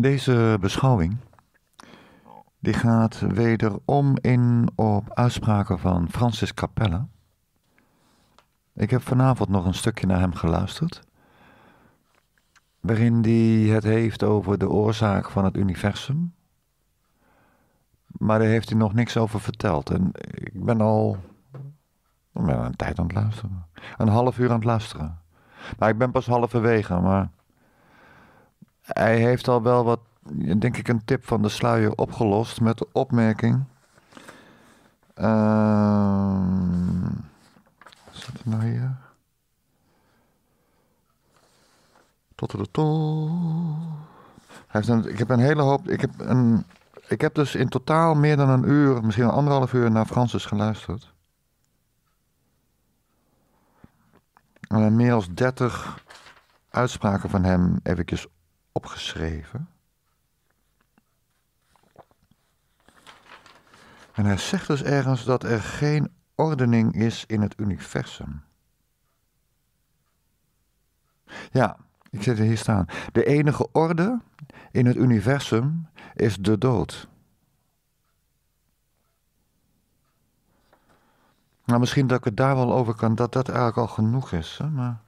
Deze beschouwing die gaat wederom in op uitspraken van Francis Capella. Ik heb vanavond nog een stukje naar hem geluisterd, waarin hij het heeft over de oorzaak van het universum. Maar daar heeft hij nog niks over verteld. En ik ben al een tijd aan het luisteren. Een half uur aan het luisteren. Maar ik ben pas halverwege, maar hij heeft al wel wat, denk ik, een tip van de sluier opgelost met de opmerking. Ehm, wat zit er nou hier? Tot de Hij ik heb een hele hoop. Ik heb, een, ik heb dus in totaal meer dan een uur, misschien een anderhalf uur, naar Francis geluisterd. En meer dan 30 uitspraken van hem eventjes opgeschreven. En hij zegt dus ergens dat er geen ordening is in het universum. Ja, ik zit hier staan. De enige orde in het universum is de dood. Nou, misschien dat ik het daar wel over kan, dat dat eigenlijk al genoeg is. Hè? Maar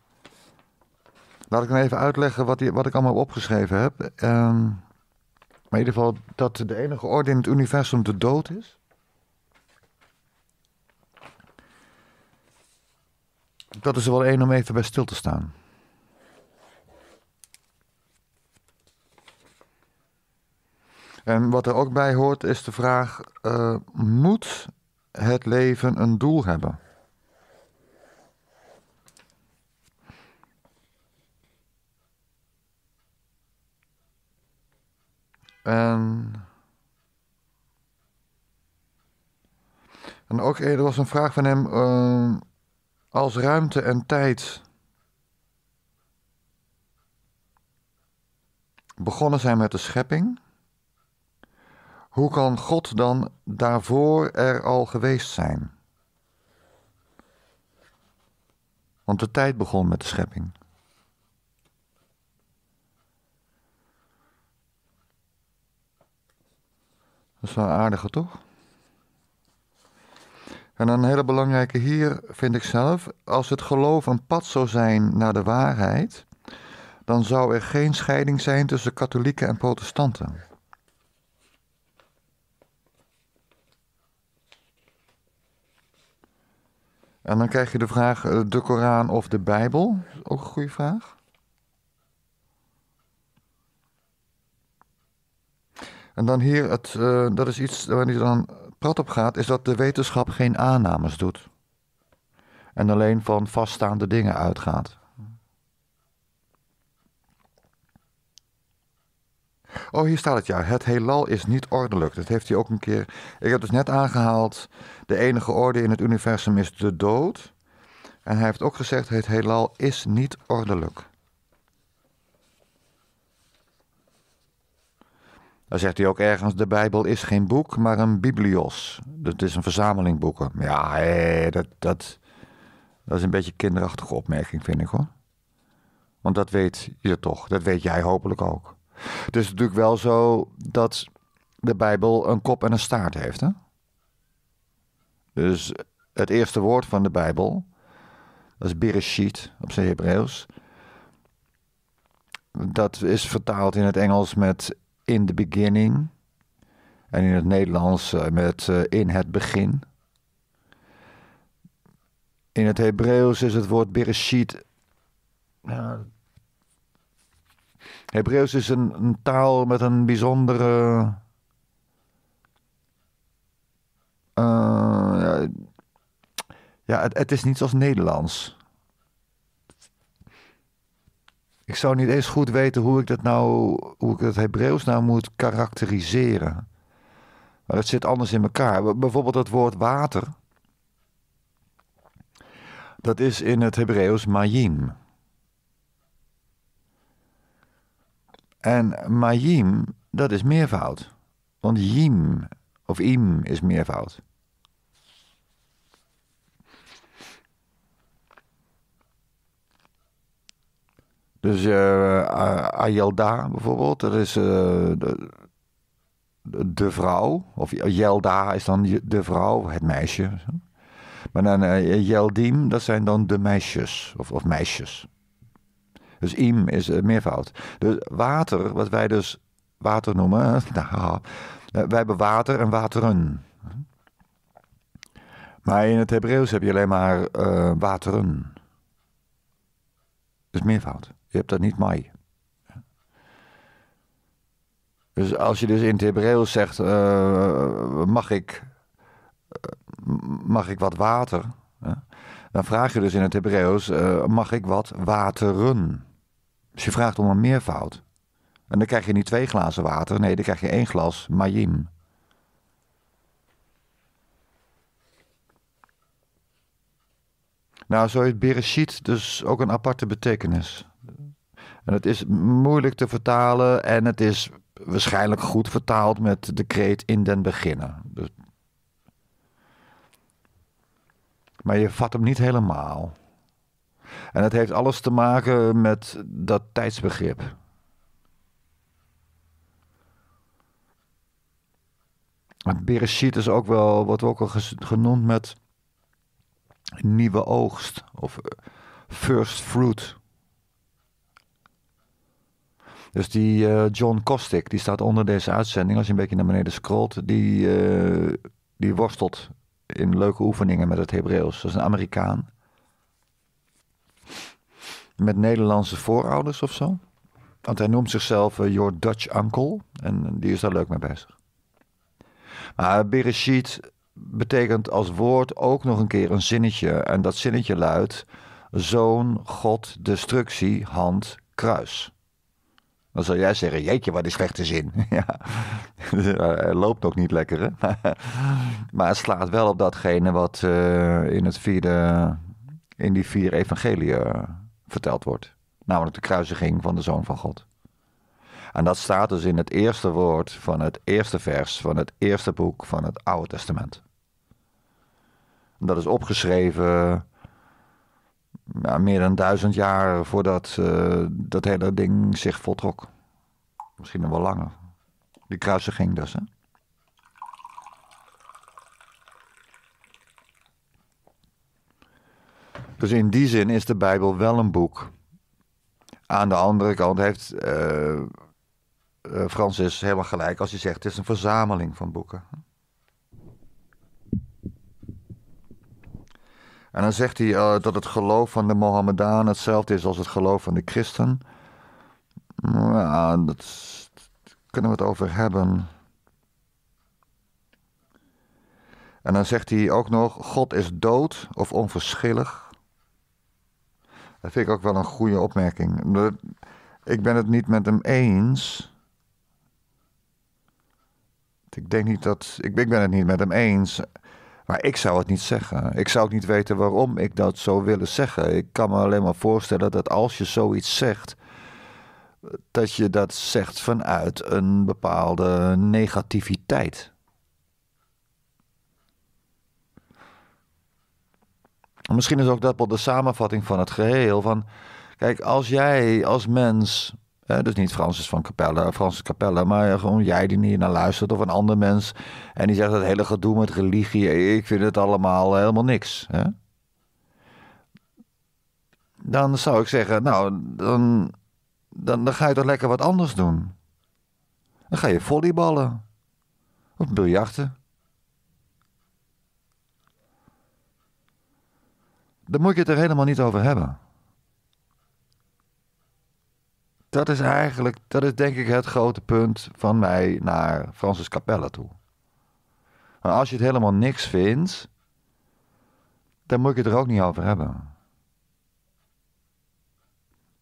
Laat ik dan even uitleggen wat, wat ik allemaal opgeschreven heb. Ehm, maar in ieder geval dat de enige orde in het universum de dood is. Dat is er wel één om even bij stil te staan. En wat er ook bij hoort is de vraag: eh, moet het leven een doel hebben? En. En ook eh, er was een vraag van hem. Ehm, als ruimte en tijd. begonnen zijn met de schepping. Hoe kan God dan daarvoor er al geweest zijn? Want de tijd begon met de schepping. Dat is wel een aardige, toch? En een hele belangrijke hier vind ik zelf: als het geloof een pad zou zijn naar de waarheid, dan zou er geen scheiding zijn tussen katholieken en protestanten. En dan krijg je de vraag: eh, de Koran of de Bijbel? Ook een goede vraag. En dan hier, het, eh, dat is iets waar hij dan prat op gaat, is dat de wetenschap geen aannames doet. En alleen van vaststaande dingen uitgaat. Oh, hier staat het ja. Het heelal is niet ordelijk. Dat heeft hij ook een keer. Ik heb dus net aangehaald. De enige orde in het universum is de dood. En hij heeft ook gezegd: het heelal is niet ordelijk. Dan zegt hij ook ergens: de Bijbel is geen boek, maar een biblios. Dat is een verzameling boeken. Ja, hé, dat, dat, dat is een beetje een kinderachtige opmerking, vind ik hoor. Want dat weet je toch, dat weet jij hopelijk ook. Het is natuurlijk wel zo dat de Bijbel een kop en een staart heeft. Hè? Dus het eerste woord van de Bijbel, dat is Bereshit op zijn Hebreeuws. Dat is vertaald in het Engels met in the beginning. En in het Nederlands eh, met eh, in het begin. In het Hebreeuws is het woord Bereshit. Hebreeuws is een, taal met een bijzondere. Eh, ja, het, het is niet zoals Nederlands. Ik zou niet eens goed weten hoe ik dat nou, hoe ik dat Hebreeuws nou moet karakteriseren. Maar het zit anders in elkaar. Bijvoorbeeld dat woord water. Dat is in het Hebreeuws mayim. En mayim, dat is meervoud. Want yim of im is meervoud. Dus uh, Ayelda bijvoorbeeld, dat is eh, de, de, vrouw. Of Yelda is dan de vrouw, het meisje. Maar dan uh, Yeldim, dat zijn dan de meisjes. Of, of meisjes. Dus im is uh, meervoud. Dus water, wat wij dus water noemen. Nou, wij hebben water en wateren. Maar in het Hebreeuws heb je alleen maar wateren. is dus meervoud. Je hebt dat niet mai. Dus als je dus in het Hebreeuws zegt, eh, mag, ik, eh, mag ik wat water? dan vraag je dus in het Hebreeuws, eh, mag ik wat wateren? Dus je vraagt om een meervoud. En dan krijg je niet twee glazen water, nee, dan krijg je één glas mayim. Nou, zo heeft Bereshit dus ook een aparte betekenis. En het is moeilijk te vertalen en het is waarschijnlijk goed vertaald met de kreet in den beginnen. Dus- maar je vat hem niet helemaal. En het heeft alles te maken met dat tijdsbegrip. Bereshit is ook wel, we ook al genoemd met nieuwe oogst of uh, first fruit. Dus die eh, John Kostick, die staat onder deze uitzending. Als je een beetje naar beneden scrolt, die, eh, die worstelt in leuke oefeningen met het Hebreeuws. Dat is een Amerikaan. Met Nederlandse voorouders of zo. Want hij noemt zichzelf eh, Your Dutch Uncle. En die is daar leuk mee bezig. Maar Bereshit betekent als woord ook nog een keer een zinnetje. En dat zinnetje luidt: Zoon, God, destructie, hand, kruis. Dan zou jij zeggen, jeetje, wat is slechte zin. ja, eh, loopt ook niet lekker, hè? maar het slaat wel op datgene wat eh, in, het vierde, in die vier evangeliën eh, verteld wordt. Namelijk de kruisiging van de Zoon van God. En dat staat dus in het eerste woord van het eerste vers van het eerste boek van het Oude Testament. Dat is opgeschreven ja, meer dan duizend jaar voordat eh, dat hele ding zich voltrok. Misschien nog wel langer. Die kruisiging dus, hè? Dus in die zin is de Bijbel wel een boek. Aan de andere kant heeft uh, Francis helemaal gelijk als hij zegt: het is een verzameling van boeken. En dan zegt hij eh, dat het geloof van de Mohammedaan hetzelfde is als het geloof van de christen. Ja, dat, dat kunnen we het over hebben. En dan zegt hij ook nog: God is dood of onverschillig. Dat vind ik ook wel een goede opmerking. Ik ben het niet met hem eens. Ik denk niet dat. Ik, ben het niet met hem eens. Maar ik zou het niet zeggen. Ik zou ook niet weten waarom ik dat zou willen zeggen. Ik kan me alleen maar voorstellen dat als je zoiets zegt, dat je dat zegt vanuit een bepaalde negativiteit. Misschien is ook dat wel de samenvatting van het geheel. Van, kijk, als jij als mens dus niet Francis van Capelle, Francis Capelle, maar gewoon jij die niet naar luistert of een ander mens. En die zegt dat hele gedoe met religie, ik vind het allemaal eh, helemaal niks. Hè? Dan zou ik zeggen, nou, dan, dan, dan ga je toch lekker wat anders doen. Dan ga je volleyballen. Of biljarten. Dan moet je het er helemaal niet over hebben dat is eigenlijk, dat is denk ik het grote punt van mij naar Francis Capella toe. Maar als je het helemaal niks vindt, dan moet je het er ook niet over hebben.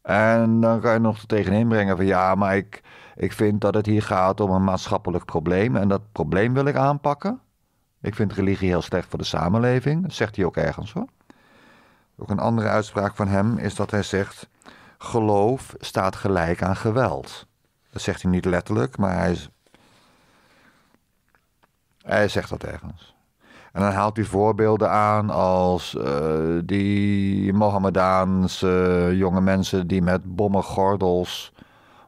En dan kan je nog tegenin brengen van ja, maar ik, ik vind dat het hier gaat om een maatschappelijk probleem en dat probleem wil ik aanpakken. Ik vind religie heel slecht voor de samenleving, dat zegt hij ook ergens hoor. Ook een andere uitspraak van hem is dat hij zegt: geloof staat gelijk aan geweld. Dat zegt hij niet letterlijk, maar hij, zegt dat ergens. En dan haalt hij voorbeelden aan als eh, die Mohammedaanse jonge mensen die met bommengordels,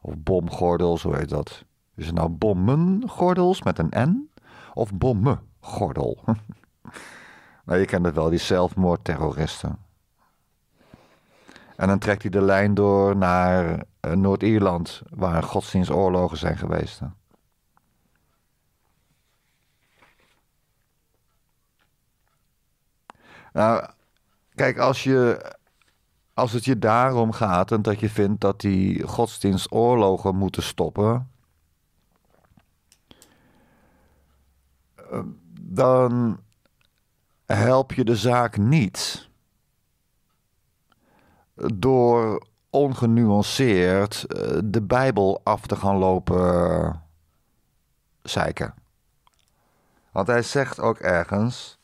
of bomgordels, hoe heet dat? Is het nou bommengordels met een N? Of bommengordel? nou, je kent het wel, die zelfmoordterroristen. En dan trekt hij de lijn door naar eh, Noord-Ierland, waar godsdienstoorlogen zijn geweest. Nou, kijk, als, je, als het je daarom gaat en dat je vindt dat die godsdienstoorlogen moeten stoppen, eh, dan help je de zaak niet door ongenuanceerd eh, de Bijbel af te gaan lopen eh, zeiken. Want hij zegt ook ergens: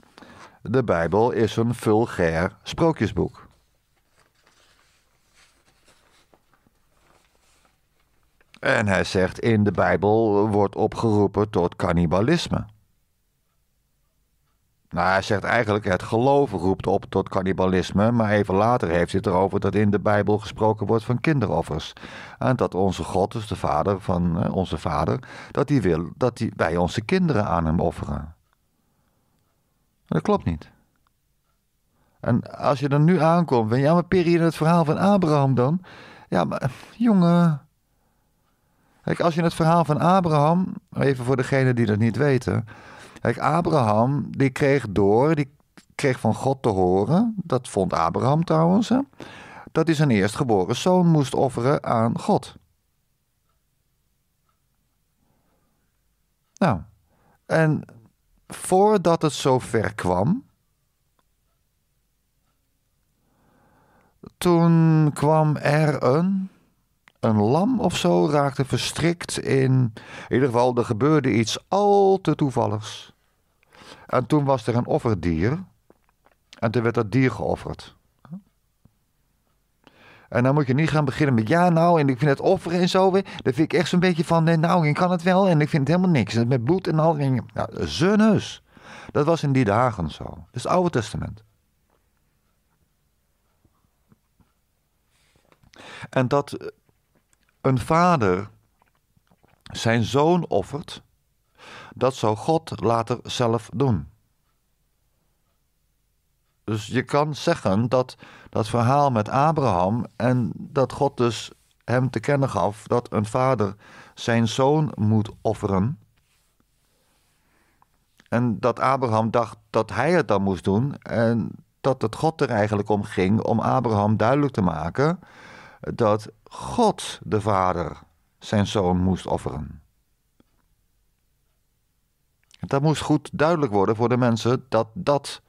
de Bijbel is een vulgair sprookjesboek. En hij zegt: in de Bijbel wordt opgeroepen tot cannibalisme. Nou, hij zegt eigenlijk het geloof roept op tot cannibalisme, maar even later heeft hij het erover dat in de Bijbel gesproken wordt van kinderoffers. En dat onze God, dus de vader van eh, onze vader, dat hij wil dat hij, wij onze kinderen aan hem offeren. Dat klopt niet. En als je dan nu aankomt, van ja, maar periode het verhaal van Abraham dan? Ja, maar jongen. Kijk, als je het verhaal van Abraham, even voor degenen die dat niet weten. Kijk, Abraham, die kreeg door, die kreeg van God te horen, dat vond Abraham trouwens, dat hij zijn eerstgeboren zoon moest offeren aan God. Nou, en voordat het zo ver kwam, toen kwam er een, een lam of zo, raakte verstrikt in, in ieder geval er gebeurde iets al te toevalligs. En toen was er een offerdier. En toen werd dat dier geofferd. En dan moet je niet gaan beginnen met ja nou en ik vind het offeren en zo. Dat vind ik echt zo'n beetje van eh, nou ik kan het wel en ik vind het helemaal niks. Met bloed en al. Nou, Dat was in die dagen zo. Dat is het Oude Testament. En dat eh, een vader zijn zoon offert dat zou God later zelf doen. Dus je kan zeggen dat dat verhaal met Abraham en dat God dus hem te kennen gaf dat een vader zijn zoon moet offeren. En dat Abraham dacht dat hij het dan moest doen. En dat het God er eigenlijk om ging om Abraham duidelijk te maken dat God de vader zijn zoon moest offeren. Dat moest goed duidelijk worden voor de mensen dat dat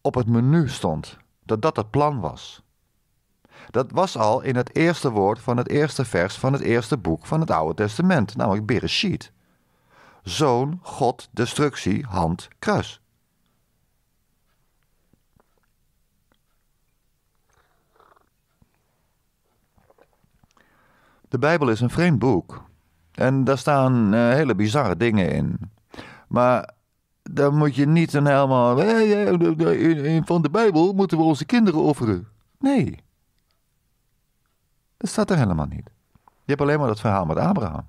op het menu stond. Dat dat het plan was. Dat was al in het eerste woord van het eerste vers van het eerste boek van het Oude Testament, namelijk Bereshit. Zoon, God, destructie, hand, kruis. De Bijbel is een vreemd boek. En daar staan eh, hele bizarre dingen in. Maar dan moet je niet dan helemaal. In, van de Bijbel moeten we onze kinderen offeren. Nee. Dat staat er helemaal niet. Je hebt alleen maar dat verhaal met Abraham.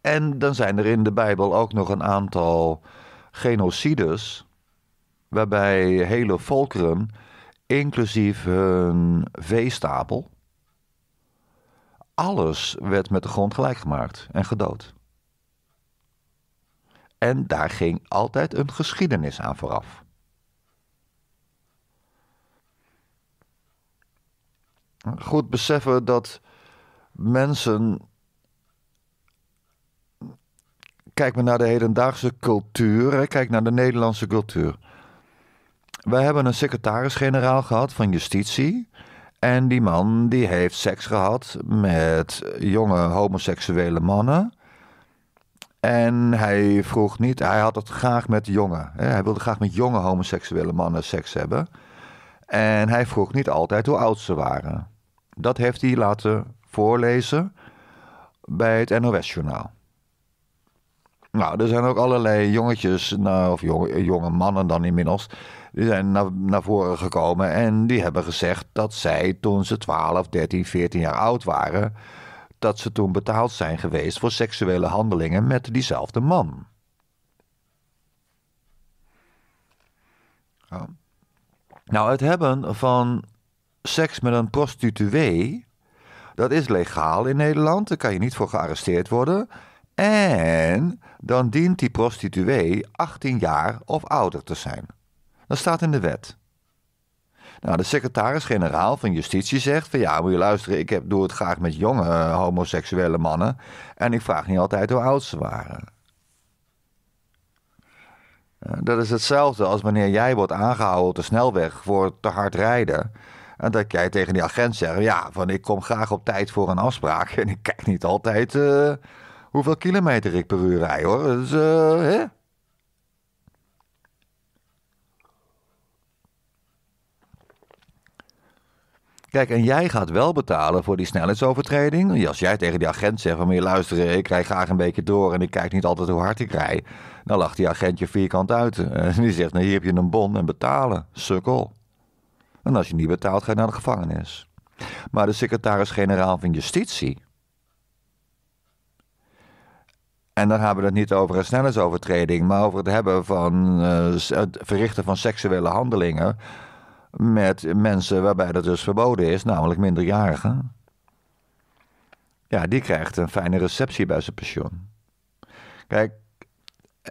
En dan zijn er in de Bijbel ook nog een aantal genocides. Waarbij hele volkeren, inclusief hun veestapel alles werd met de grond gelijk gemaakt en gedood. En daar ging altijd een geschiedenis aan vooraf. Goed beseffen dat mensen. Kijk maar naar de hedendaagse cultuur, kijk naar de Nederlandse cultuur. Wij hebben een secretaris-generaal gehad van justitie en die man die heeft seks gehad met jonge homoseksuele mannen. En hij vroeg niet, hij had het graag met jongen. Hij wilde graag met jonge homoseksuele mannen seks hebben. En hij vroeg niet altijd hoe oud ze waren. Dat heeft hij laten voorlezen bij het NOS-journaal. Nou, er zijn ook allerlei jongetjes, nou, of jonge, jonge mannen dan inmiddels, die zijn naar, naar voren gekomen en die hebben gezegd dat zij toen ze 12, 13, 14 jaar oud waren, dat ze toen betaald zijn geweest voor seksuele handelingen met diezelfde man. Nou, het hebben van seks met een prostituee, dat is legaal in Nederland, daar kan je niet voor gearresteerd worden. En dan dient die prostituee 18 jaar of ouder te zijn. Dat staat in de wet. Nou, de secretaris-generaal van Justitie zegt ja, moet je luisteren, ik heb, doe het graag met jonge eh, homoseksuele mannen en ik vraag niet altijd hoe oud ze waren. Eh, dat is hetzelfde als wanneer jij wordt aangehouden op de snelweg voor te hard rijden. En dat jij tegen die agent zegt: Ja, van ik kom graag op tijd voor een afspraak. En ik kijk niet altijd eh, hoeveel kilometer ik per uur rij hoor. Dus, hè? Kijk, en jij gaat wel betalen voor die snelheidsovertreding. Als jij tegen die agent zegt van, je luister, ik rij graag een beetje door en ik kijk niet altijd hoe hard ik rij. Dan lacht die agent je vierkant uit. En die zegt, nou hier heb je een bon en betalen, sukkel. En als je niet betaalt, ga je naar de gevangenis. Maar de secretaris-generaal van Justitie... En dan hebben we het niet over een snelheidsovertreding, maar over het hebben van eh, het verrichten van seksuele handelingen met mensen waarbij dat dus verboden is, namelijk minderjarigen. Ja, die krijgt een fijne receptie bij zijn pensioen. Kijk,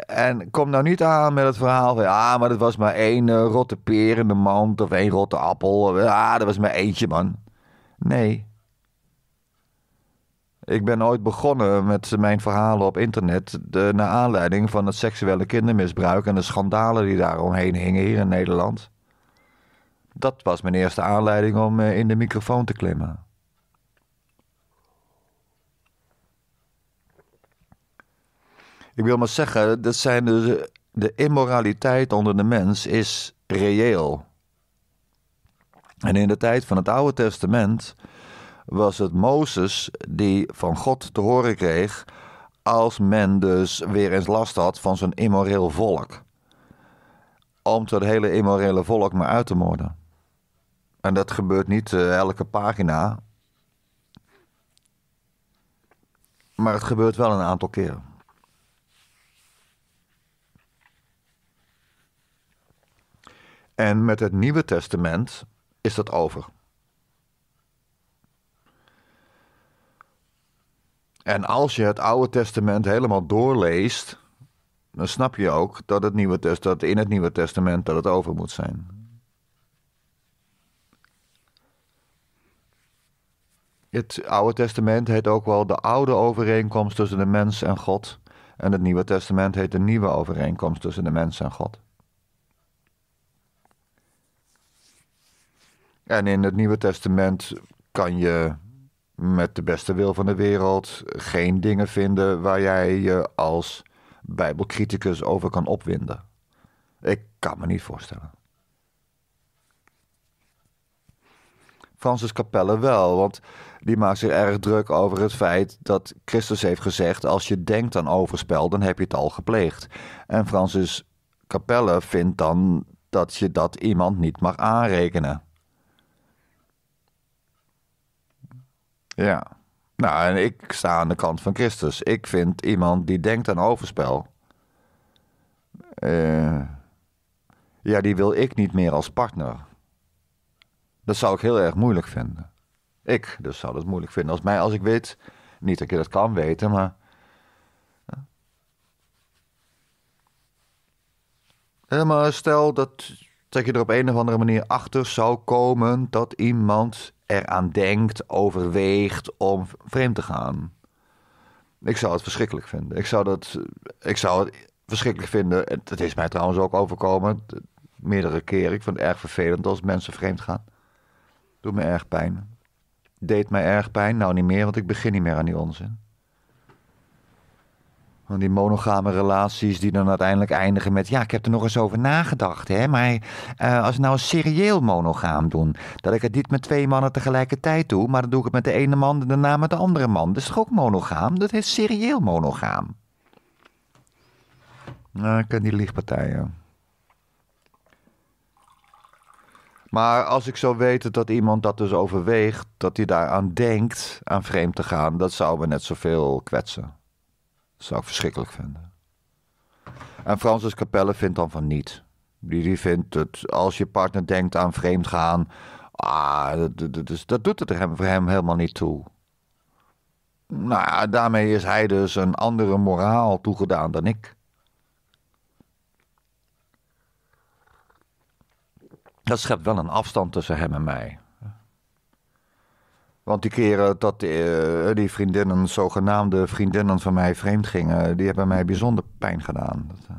en kom nou niet aan met het verhaal van ja, maar dat was maar één eh, rotte peer in de mand of één rotte appel. Ja, ah, dat was maar eentje, man. Nee. Ik ben ooit begonnen met mijn verhalen op internet. De, naar aanleiding van het seksuele kindermisbruik en de schandalen die daaromheen hingen hier in Nederland dat was mijn eerste aanleiding om eh, in de microfoon te klimmen. Ik wil maar zeggen, dat zijn de, de immoraliteit onder de mens is reëel. En in de tijd van het Oude Testament was het Mozes die van God te horen kreeg als men dus weer eens last had van zo'n immoreel volk. Om dat hele immorele volk maar uit te moorden. En dat gebeurt niet eh, elke pagina. Maar het gebeurt wel een aantal keren. En met het Nieuwe Testament is dat over. En als je het Oude Testament helemaal doorleest, dan snap je ook dat, het Nieuwe, dat in het Nieuwe Testament dat het over moet zijn. het Oude Testament heet ook wel de oude overeenkomst tussen de mens en God. En het Nieuwe Testament heet de nieuwe overeenkomst tussen de mens en God. En in het Nieuwe Testament kan je met de beste wil van de wereld geen dingen vinden waar jij je als Bijbelcriticus over kan opwinden. Ik kan me niet voorstellen. Francis Capelle wel, want die maakt zich erg druk over het feit dat Christus heeft gezegd: als je denkt aan overspel, dan heb je het al gepleegd. En Francis Capelle vindt dan dat je dat iemand niet mag aanrekenen. Ja. Nou, en ik sta aan de kant van Christus. Ik vind iemand die denkt aan overspel. Eh, ja, die wil ik niet meer als partner. Dat zou ik heel erg moeilijk vinden. Ik dus zou dat moeilijk vinden als mij, als ik weet. Niet dat je dat kan weten, maar. maar stel dat, dat je er op een of andere manier achter zou komen dat iemand eraan denkt, overweegt om vreemd te gaan. Ik zou het verschrikkelijk vinden. Ik zou, dat, ik zou het verschrikkelijk vinden. dat is mij trouwens ook overkomen. Meerdere keren. Ik vind het erg vervelend als mensen vreemd gaan. Doet me erg pijn deed mij erg pijn. Nou, niet meer, want ik begin niet meer aan die onzin. Want die monogame relaties die dan uiteindelijk eindigen met... ja, ik heb er nog eens over nagedacht, hè. Maar eh, als we nou een serieel monogaam doen... dat ik het niet met twee mannen tegelijkertijd doe... maar dan doe ik het met de ene man en daarna met de andere man. Dat is toch ook monogaam? Dat is serieel monogaam. Nou, ik ken die lichtpartijen. Maar als ik zou weten dat iemand dat dus overweegt, dat hij daaraan denkt aan vreemd te gaan, dat zou me net zoveel kwetsen. Dat zou ik verschrikkelijk vinden. En Francis Capelle vindt dan van niet. Die, die vindt dat als je partner denkt aan vreemd gaan, ah, dat, dat, doet het hem, voor hem helemaal niet toe. Nou daarmee is hij dus een andere moraal toegedaan dan ik. dat schept wel een afstand tussen hem en mij. Want die keren dat eh, die vriendinnen, zogenaamde vriendinnen van mij vreemd gingen, die hebben mij bijzonder pijn gedaan. Dat, eh.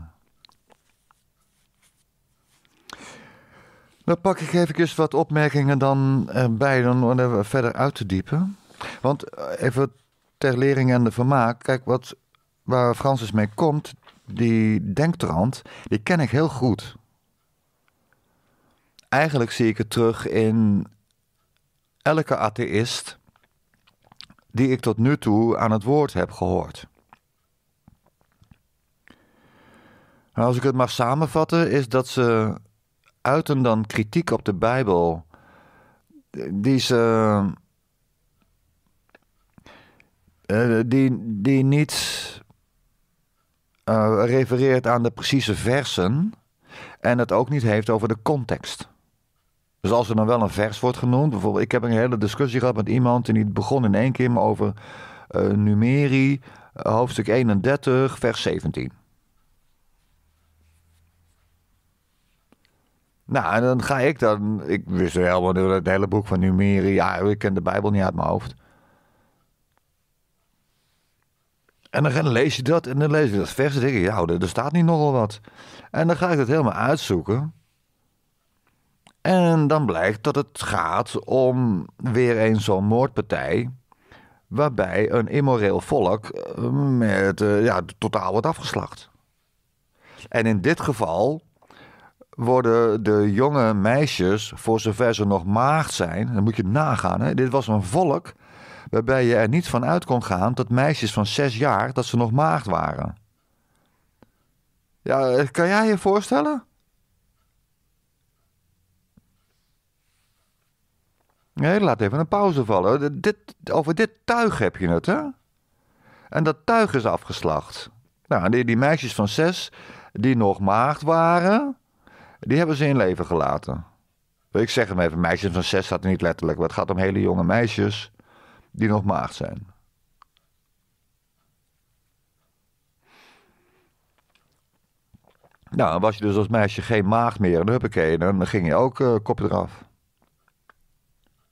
Dan pak ik even wat opmerkingen dan bij, om er verder uit te diepen. Want eh, even ter lering en de vermaak. Kijk, wat, waar Francis mee komt, die denktrand, die ken ik heel goed eigenlijk zie ik het terug in elke atheïst die ik tot nu toe aan het woord heb gehoord. als ik het mag samenvatten, is dat ze uiten dan kritiek op de Bijbel die ze. Eh, die, die niet eh, refereert aan de precieze versen en het ook niet heeft over de context. Dus als er dan wel een vers wordt genoemd, bijvoorbeeld, ik heb een hele discussie gehad met iemand en die begon in één keer over uh, eh, numerie, eh, hoofdstuk 31, vers 17. Nou, en dan ga ik dan. Ik wist helemaal het hele boek van Numeri. Ja, ik ken de Bijbel niet uit mijn hoofd. En dan lees je dat en dan lees je dat vers. En denk ja, er staat niet nogal wat. En dan ga ik dat helemaal uitzoeken. En dan blijkt dat het gaat om weer eens zo'n moordpartij. Waarbij een immoreel volk eh, met, eh, ja, totaal wordt afgeslacht. En in dit geval worden de jonge meisjes, voor zover ze nog maagd zijn, dan moet je nagaan. Hè? Dit was een volk waarbij je er niet van uit kon gaan dat meisjes van zes jaar dat ze nog maagd waren. Ja, eh, kan jij je voorstellen? laat even een pauze vallen. Dit, over dit tuig heb je het, hè? En dat tuig is afgeslacht. Nou, die, die meisjes van zes, die nog maagd waren, die hebben ze in leven gelaten. Ik zeg hem even, meisjes van zes staat niet letterlijk. Maar het gaat om hele jonge meisjes die nog maagd zijn. Nou, dan was je dus als meisje geen maagd meer. En huppakee, dan ging je ook uh, kop eraf.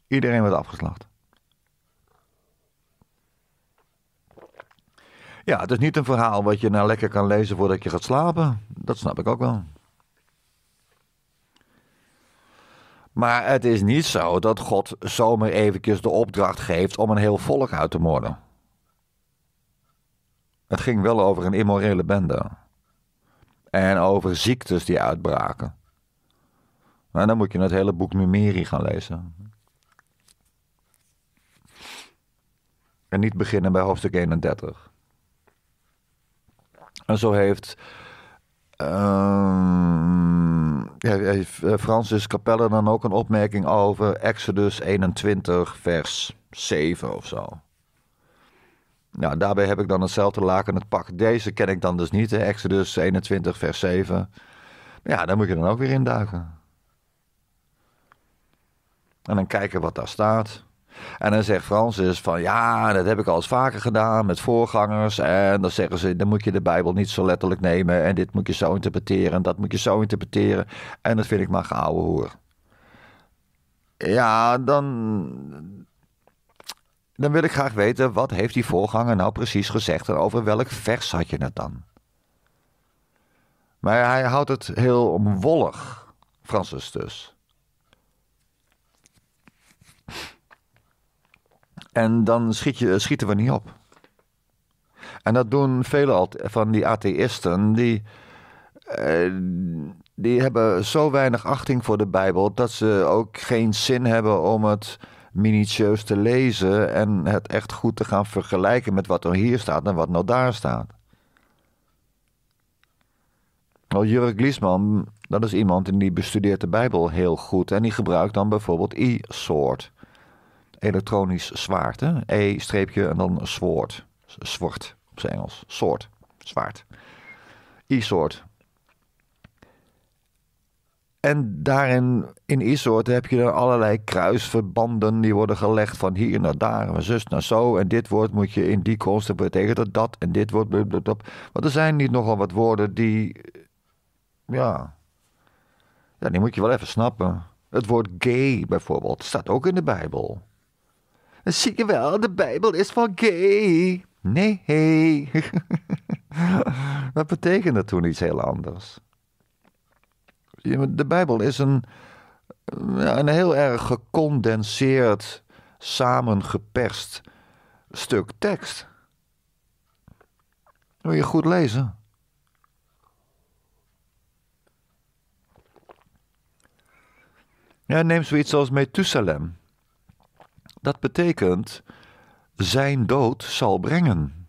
Iedereen werd afgeslacht. Ja, het is niet een verhaal wat je nou lekker kan lezen voordat je gaat slapen. Dat snap ik ook wel. Maar het is niet zo dat God zomaar eventjes de opdracht geeft om een heel volk uit te moorden. Het ging wel over een immorele bende. En over ziektes die uitbraken. Maar nou, dan moet je het hele boek Numeri gaan lezen. En niet beginnen bij hoofdstuk 31. En zo heeft. Um, heeft eh, Francis Capelle dan ook een opmerking over Exodus 21, vers 7 of zo. Nou, daarbij heb ik dan hetzelfde laken het pak. Deze ken ik dan dus niet, hè? Exodus 21, vers 7. Ja, daar moet je dan ook weer induiken. En dan kijken wat daar staat. En dan zegt Francis van ja, dat heb ik al eens vaker gedaan met voorgangers. En dan zeggen ze, dan moet je de Bijbel niet zo letterlijk nemen. En dit moet je zo interpreteren en dat moet je zo interpreteren. En dat vind ik maar geouwe hoer. Ja, dan, dan wil ik graag weten, wat heeft die voorganger nou precies gezegd? En over welk vers had je het dan? Maar hij houdt het heel wollig, Francis dus. En dan schiet je, schieten we niet op. En dat doen vele van die atheïsten. Die, eh, die hebben zo weinig achting voor de Bijbel dat ze ook geen zin hebben om het minutieus te lezen en het echt goed te gaan vergelijken met wat er hier staat en wat nou daar staat. Nou, Jurk Gliesman, dat is iemand die bestudeert de Bijbel heel goed en die gebruikt dan bijvoorbeeld i-soort elektronisch zwaard. E streepje en dan zwoord. Zwart op zijn Engels. Soort. Zwaard. E-soort. En daarin, in e-soort, heb je dan allerlei kruisverbanden die worden gelegd van hier naar daar, van zus naar zo. En dit woord moet je in die tegen dat dat. En dit woord. Blablabla. Want er zijn niet nogal wat woorden die. Ja. ja. Die moet je wel even snappen. Het woord gay bijvoorbeeld staat ook in de Bijbel. Zie je wel, de Bijbel is voor gay. Nee. dat betekende toen iets heel anders. De Bijbel is een, een heel erg gecondenseerd, samengeperst stuk tekst. Wil je goed lezen? Ja, neem zoiets als Methusalem. Dat betekent, zijn dood zal brengen.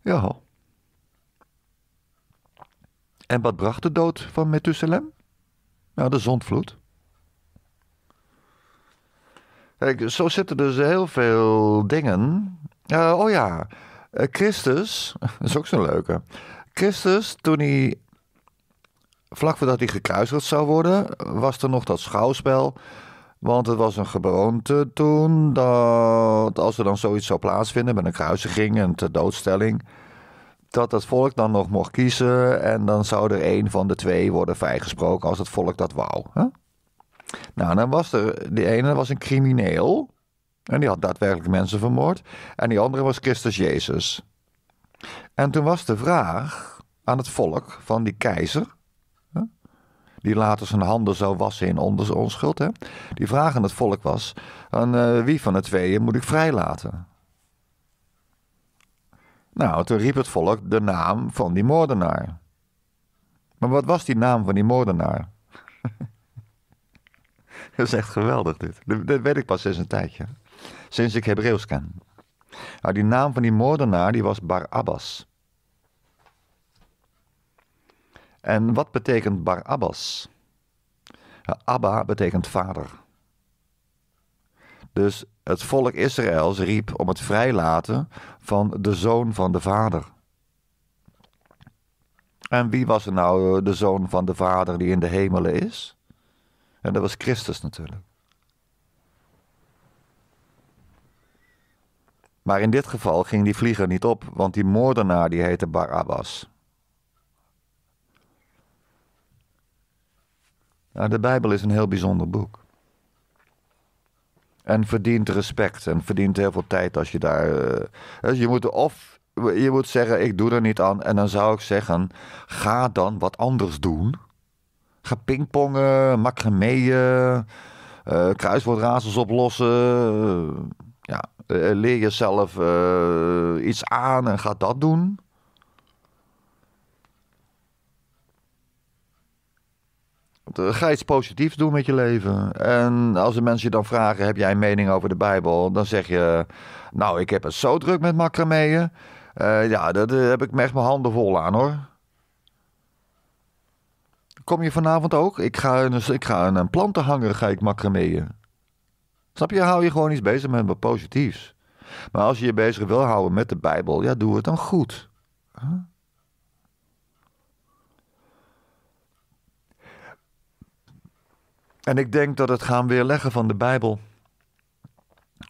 Ja. En wat bracht de dood van Methuselem? Nou, de zondvloed. Kijk, zo zitten dus heel veel dingen. Eh, oh ja, eh, Christus, dat is ook zo'n leuke. Christus, toen hij Vlak voordat hij gekruisigd zou worden, was er nog dat schouwspel. Want het was een gewoonte toen dat als er dan zoiets zou plaatsvinden met een kruisiging en ter doodstelling, dat het volk dan nog mocht kiezen en dan zou er een van de twee worden vrijgesproken als het volk dat wou. Hè? Nou, dan was er, die ene was een crimineel en die had daadwerkelijk mensen vermoord en die andere was Christus Jezus. En toen was de vraag aan het volk van die keizer, die later zijn handen zou wassen in onschuld. Hè? Die vraag aan het volk was: aan, eh, wie van de tweeën moet ik vrijlaten? Nou, toen riep het volk de naam van die moordenaar. Maar wat was die naam van die moordenaar? dat is echt geweldig dit. Dat weet ik pas sinds een tijdje. Sinds ik Hebreeuws ken. Nou, die naam van die moordenaar die was Barabbas. En wat betekent Barabbas? Abba betekent vader. Dus het volk Israëls riep om het vrijlaten van de zoon van de vader. En wie was er nou eh, de zoon van de vader die in de hemelen is? En dat was Christus natuurlijk. Maar in dit geval ging die vlieger niet op, want die moordenaar die heette Barabbas. Nou, de Bijbel is een heel bijzonder boek. En verdient respect en verdient heel veel tijd als je daar. Uh, je moet of je moet zeggen: ik doe er niet aan. En dan zou ik zeggen: ga dan wat anders doen. Ga pingpongen, macrameeën, uh, eh, kruiswoordrazels oplossen. ja, leer jezelf iets aan en ga dat doen. Ga iets positiefs doen met je leven. En als de mensen je dan vragen: heb jij een mening over de Bijbel? Dan zeg je: Nou, ik heb het zo druk met macrameeën. Uh, ja, daar eh, heb ik echt mijn handen vol aan hoor. Kom je vanavond ook? Ik ga een, ik ga een, plantenhanger ga ik Snap je? Hou je gewoon iets bezig met wat positiefs. Maar als je je bezig wil houden met de Bijbel, ja, doe het dan goed. Huh? En ik denk dat het gaan weerleggen van de Bijbel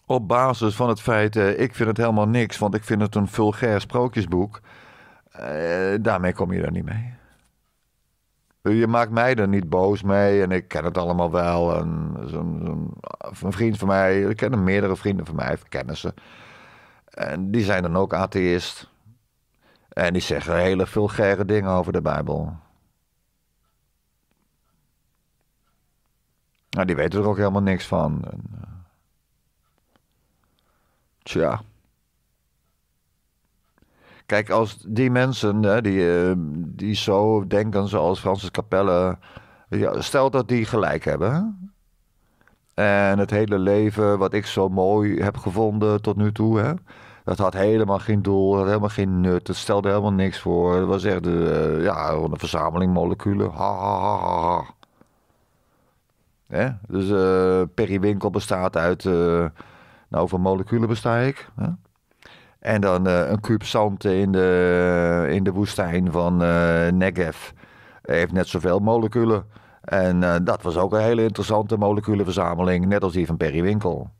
op basis van het feit, uh, ik vind het helemaal niks, want ik vind het een vulgair sprookjesboek. Eh, daarmee kom je er niet mee. Eh, je maakt mij er niet boos mee en ik ken het allemaal wel. En een vriend van mij, ik ken meerdere vrienden van mij, kennissen. En die zijn dan ook atheïst. En die zeggen hele vulgaire dingen over de Bijbel. Nou, die weten er ook helemaal niks van. Eh, tja. Kijk, als die mensen hè, die, eh, die zo denken zoals Francis Capelle... Ja, stel dat die gelijk hebben. En het hele leven wat ik zo mooi heb gevonden tot nu toe... Hè? Dat had helemaal geen doel, had helemaal geen nut, het stelde helemaal niks voor. Het was echt uh, ja, een verzameling moleculen. Ha, ha, ha, ha. Hè? Dus uh, eh, periwinkel bestaat uit, uh, nou van moleculen besta ik. Hè? En dan eh, een kuub zand in de, in de woestijn van Negev heeft net zoveel moleculen. En dat was ook een hele interessante moleculenverzameling, net als die van periwinkel.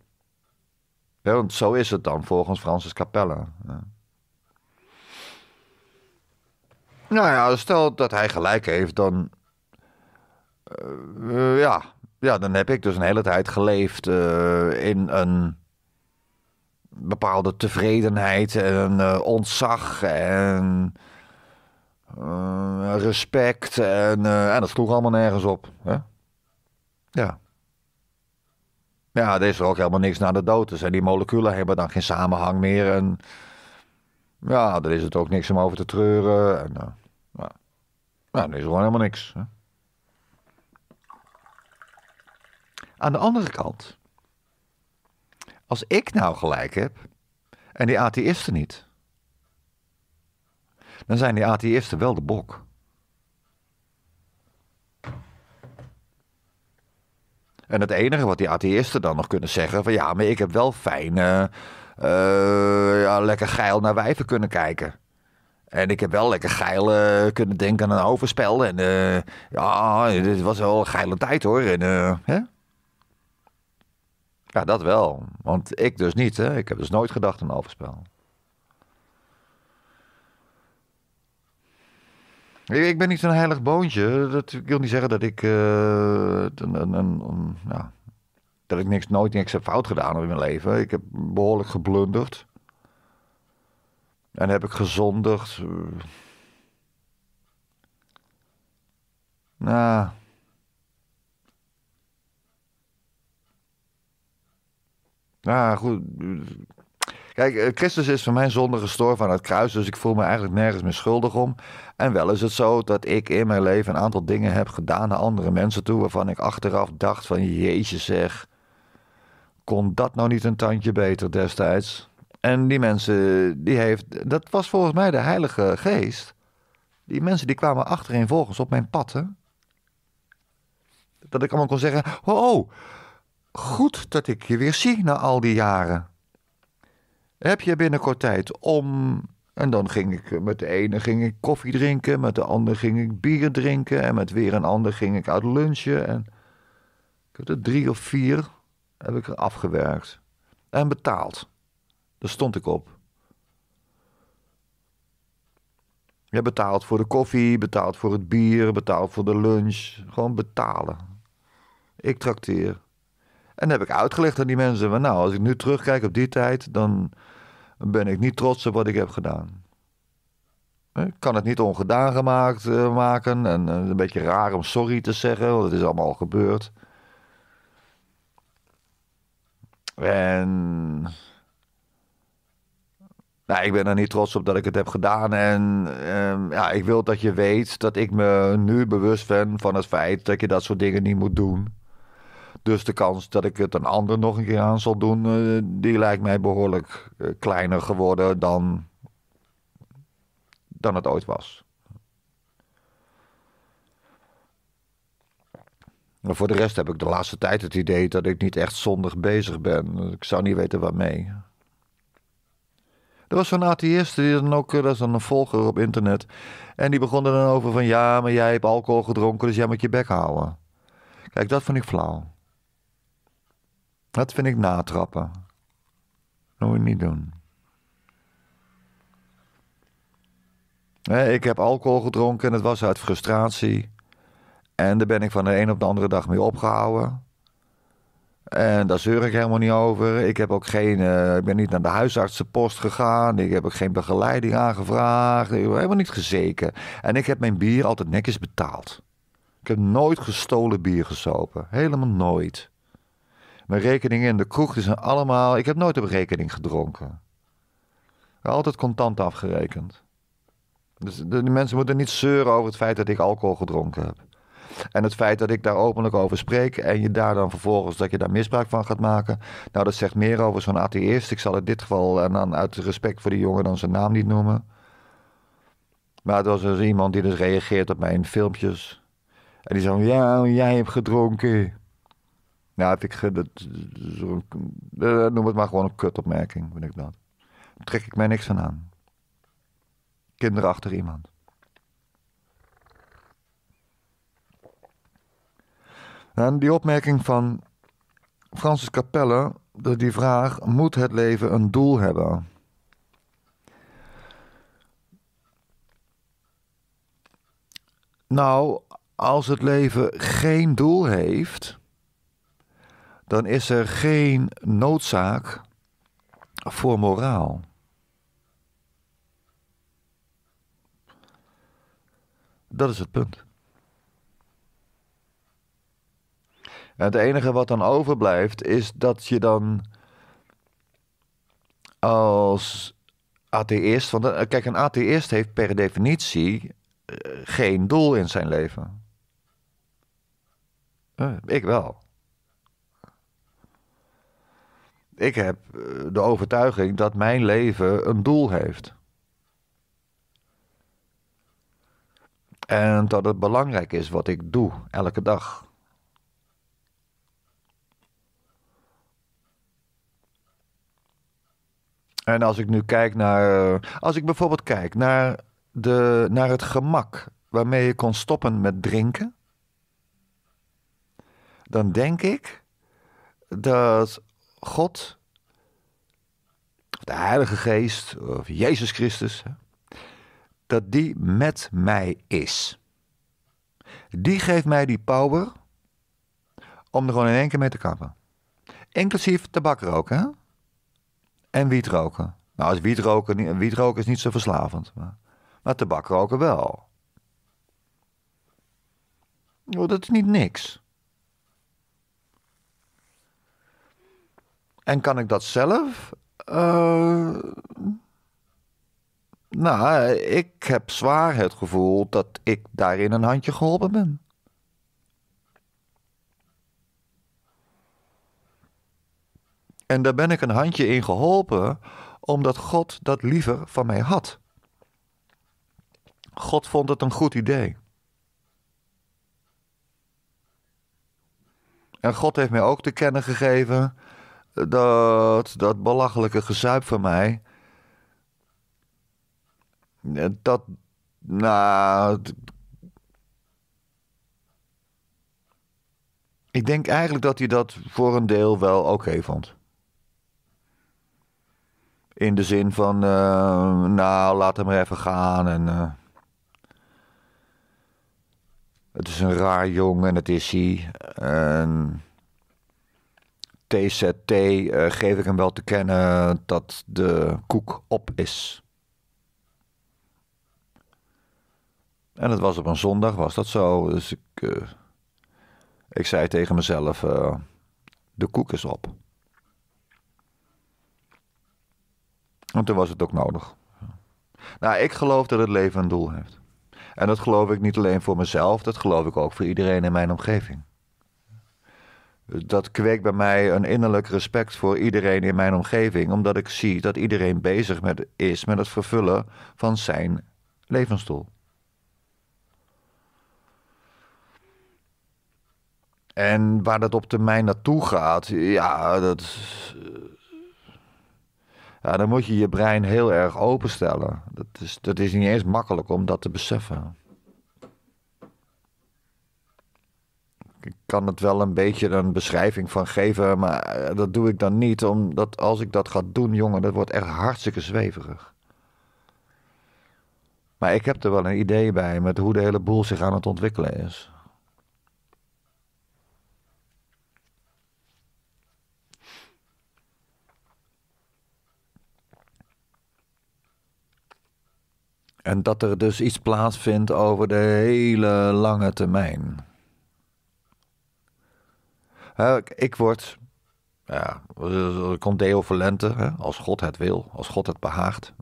Ja, want zo is het dan volgens Francis Capella. Ja. Nou ja, stel dat hij gelijk heeft, dan. ja, ja, dan heb ik dus een hele tijd geleefd eh, in een bepaalde tevredenheid en eh, ontzag en eh, respect. En, en, dat sloeg allemaal nergens op. Hè? Ja. Ja, er is ook helemaal niks na de dood. Dus en die moleculen hebben dan geen samenhang meer. En ja, er is het ook niks om over te treuren. En, ja. Nou, er is gewoon helemaal niks. Hè? Aan de andere kant, als ik nou gelijk heb en die atheïsten niet, dan zijn die atheïsten wel de bok. En het enige wat die atheïsten dan nog kunnen zeggen: van ja, maar ik heb wel fijn, eh, ja, lekker geil naar wijven kunnen kijken. En ik heb wel lekker geil eh, kunnen denken aan een overspel. En eh, ja, dit was wel een geile tijd hoor. En, hè? Ja, dat wel. Want ik dus niet. Hè? Ik heb dus nooit gedacht aan overspel. Ik, ik ben niet zo'n heilig boontje. Dat wil niet zeggen dat ik. Eh, een, een, een, ja, dat ik niks, nooit niks heb fout gedaan in mijn leven. Ik heb behoorlijk geblunderd. En heb ik gezondigd. Eh. Nou. Nou, goed. Kijk, eh, Christus is voor mij zonde gestorven aan het kruis, dus ik voel me eigenlijk nergens meer schuldig om. En wel is het zo dat ik in mijn leven een aantal dingen heb gedaan naar andere mensen toe, waarvan ik achteraf dacht van, jezus zeg, kon dat nou niet een tandje beter destijds? En die mensen, die heeft, dat was volgens mij de Heilige Geest. Die mensen die kwamen achterin volgens op mijn pad, Dat ik allemaal kon zeggen, oh, oh Goed dat ik je weer zie na al die jaren. Heb je binnenkort tijd om. En dan ging ik met de ene ging ik koffie drinken, met de ander ging ik bier drinken en met weer een ander ging ik uit lunchen. En ik heb er drie of vier heb ik er afgewerkt en betaald. Daar stond ik op. Je ja, betaalt voor de koffie, betaalt voor het bier, betaalt voor de lunch. Gewoon betalen. Ik trakteer. En heb ik uitgelegd aan die mensen: maar Nou, als ik nu terugkijk op die tijd, dan ben ik niet trots op wat ik heb gedaan. Eh, ik kan het niet ongedaan gemaakt eh, maken. En eh, een beetje raar om sorry te zeggen, want het is allemaal gebeurd. En. Nou, ik ben er niet trots op dat ik het heb gedaan. En ehm, ja, ik wil dat je weet dat ik me nu bewust ben van het feit dat je dat soort dingen niet moet doen. Dus de kans dat ik het een ander nog een keer aan zal doen, eh, die lijkt mij behoorlijk eh, kleiner geworden dan, dan het ooit was. Maar voor de rest heb ik de laatste tijd het idee dat ik niet echt zondig bezig ben. Ik zou niet weten waarmee. Er was zo'n atheïst, die dan ook, eh, dat is dan een volger op internet. En die begon er dan over van ja, maar jij hebt alcohol gedronken, dus jij moet je bek houden. Kijk, dat vond ik flauw. Dat vind ik natrappen. Dat moet je niet doen. Ik heb alcohol gedronken en het was uit frustratie. En daar ben ik van de een op de andere dag mee opgehouden. En daar zeur ik helemaal niet over. Ik, heb ook geen, eh, ik ben niet naar de huisartsenpost gegaan. Ik heb ook geen begeleiding aangevraagd. Ik heb helemaal niet gezeken. En ik heb mijn bier altijd netjes betaald. Ik heb nooit gestolen bier gesopen. Helemaal nooit. Mijn rekeningen in de kroeg, die zijn allemaal... Ik heb nooit op rekening gedronken. Altijd contant afgerekend. Dus die mensen moeten niet zeuren over het feit dat ik alcohol gedronken heb. En het feit dat ik daar openlijk over spreek en je daar dan vervolgens dat je daar misbruik van gaat maken. Nou, dat zegt meer over zo'n atheïst. Ik zal in dit geval, en eh, dan uit respect voor die jongen, dan zijn naam niet noemen. Maar het was dus iemand die dus reageert op mijn filmpjes. En die zei: Ja, jij hebt gedronken ja, ik, noem het maar gewoon een kutopmerking, vind ik dat. Daar trek ik mij niks van aan. achter iemand. En die opmerking van Francis Capelle, die vraag: moet het leven een doel hebben? Nou, als het leven geen doel heeft, dan is er geen noodzaak voor moraal. Dat is het punt. En het enige wat dan overblijft is dat je dan als atheïst, want eh, kijk, een atheïst heeft per definitie eh, geen doel in zijn leven. Eh, ik wel. ik heb eh, de overtuiging dat mijn leven een doel heeft. En dat het belangrijk is wat ik doe elke dag. En als ik nu kijk naar. Eh, als ik bijvoorbeeld kijk naar, de, naar het gemak waarmee je kon stoppen met drinken. Dan denk ik dat God, of de Heilige Geest, of Jezus Christus, dat die met mij is. Die geeft mij die power om er gewoon in één keer mee te kappen. Inclusief tabak roken hè? en wiet roken. Nou, als wiet roken, wiet roken is niet zo verslavend, maar, maar tabak roken wel. Nou, dat is niet niks. En kan ik dat zelf? Eh, nou, ik heb zwaar het gevoel dat ik daarin een handje geholpen ben. En daar ben ik een handje in geholpen, omdat God dat liever van mij had. God vond het een goed idee. En God heeft mij ook te kennen gegeven dat, dat belachelijke gezuip van mij. Dat, nou. Ik denk eigenlijk dat hij dat voor een deel wel oké vond. In de zin van, eh, nou, laat hem even gaan. En, eh, het is een raar jong en het is hij. En TZT eh, geef ik hem wel te kennen dat de koek op is. En dat was op een zondag, was dat zo. Dus ik, eh, ik zei tegen mezelf, eh, de koek is op. En toen was het ook nodig. Nou, ik geloof dat het leven een doel heeft. En dat geloof ik niet alleen voor mezelf, dat geloof ik ook voor iedereen in mijn omgeving dat kweekt bij mij een innerlijk respect voor iedereen in mijn omgeving. Omdat ik zie dat iedereen bezig met, is met het vervullen van zijn levensdoel. En waar dat op termijn naartoe gaat, ja, dat. Ja, dan moet je je brein heel erg openstellen. Dat is, dat is niet eens makkelijk om dat te beseffen. ik kan het wel een beetje een beschrijving van geven, maar eh, dat doe ik dan niet, omdat als ik dat ga doen, jongen, dat wordt echt hartstikke zweverig. Maar ik heb er wel een idee bij met hoe de hele boel zich aan het ontwikkelen is. En dat er dus iets plaatsvindt over de hele lange termijn ik word, ja, er komt Deo Lente, hè, als God het wil, als God het behaagt.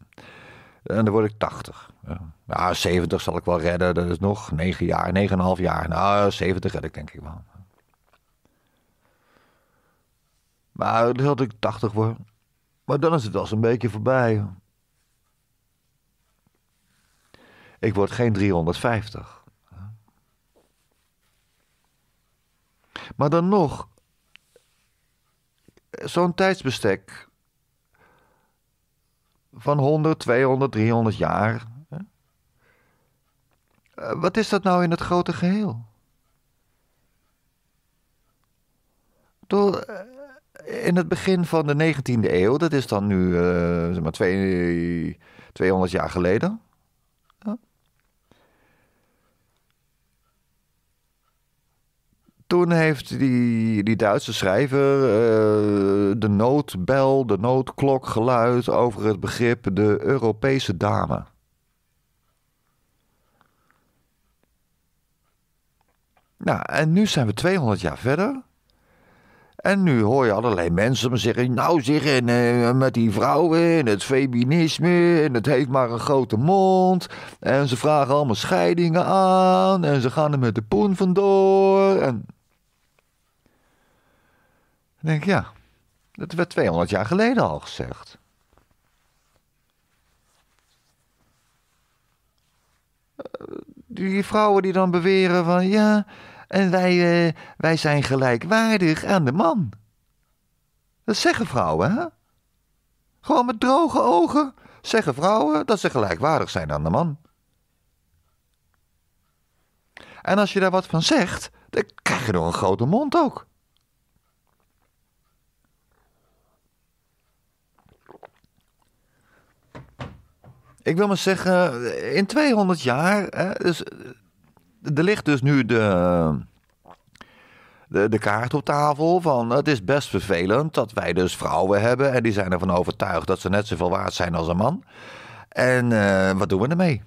En dan word ik 80. Ja, 70 zal ik wel redden, dat is nog 9 jaar, 9,5 jaar. Nou, 70 red ik denk ik wel. Maar dat ik 80 word, maar dan is het wel eens een beetje voorbij. Ik word geen 350. Maar dan nog zo'n tijdsbestek van 100, 200, 300 jaar. Eh, wat is dat nou in het grote geheel? Eh, in het begin van de 19e eeuw, dat is dan nu uh, zeg maar 200 jaar geleden, toen heeft die, die Duitse schrijver eh, de noodbel, de noodklok geluid over het begrip de Europese dame. Nou, en nu zijn we 200 jaar verder. En nu hoor je allerlei mensen me zeggen: Nou, zeg, en, eh, met die vrouwen en het feminisme en het heeft maar een grote mond. En ze vragen allemaal scheidingen aan en ze gaan er met de poen vandoor. En dan denk ik, ja, dat werd 200 jaar geleden al gezegd. Eh, die vrouwen die dan beweren van ja, en wij, eh, wij zijn gelijkwaardig aan de man. Dat zeggen vrouwen, hè? Gewoon met droge ogen zeggen vrouwen dat ze gelijkwaardig zijn aan de man. En als je daar wat van zegt, dan krijg je nog een grote mond ook. Ik wil maar zeggen, in 200 jaar. Hè, dus, er ligt dus nu de, de, kaart op tafel van het is best vervelend dat wij dus vrouwen hebben. En die zijn ervan overtuigd dat ze net zoveel waard zijn als een man. En eh, wat doen we ermee?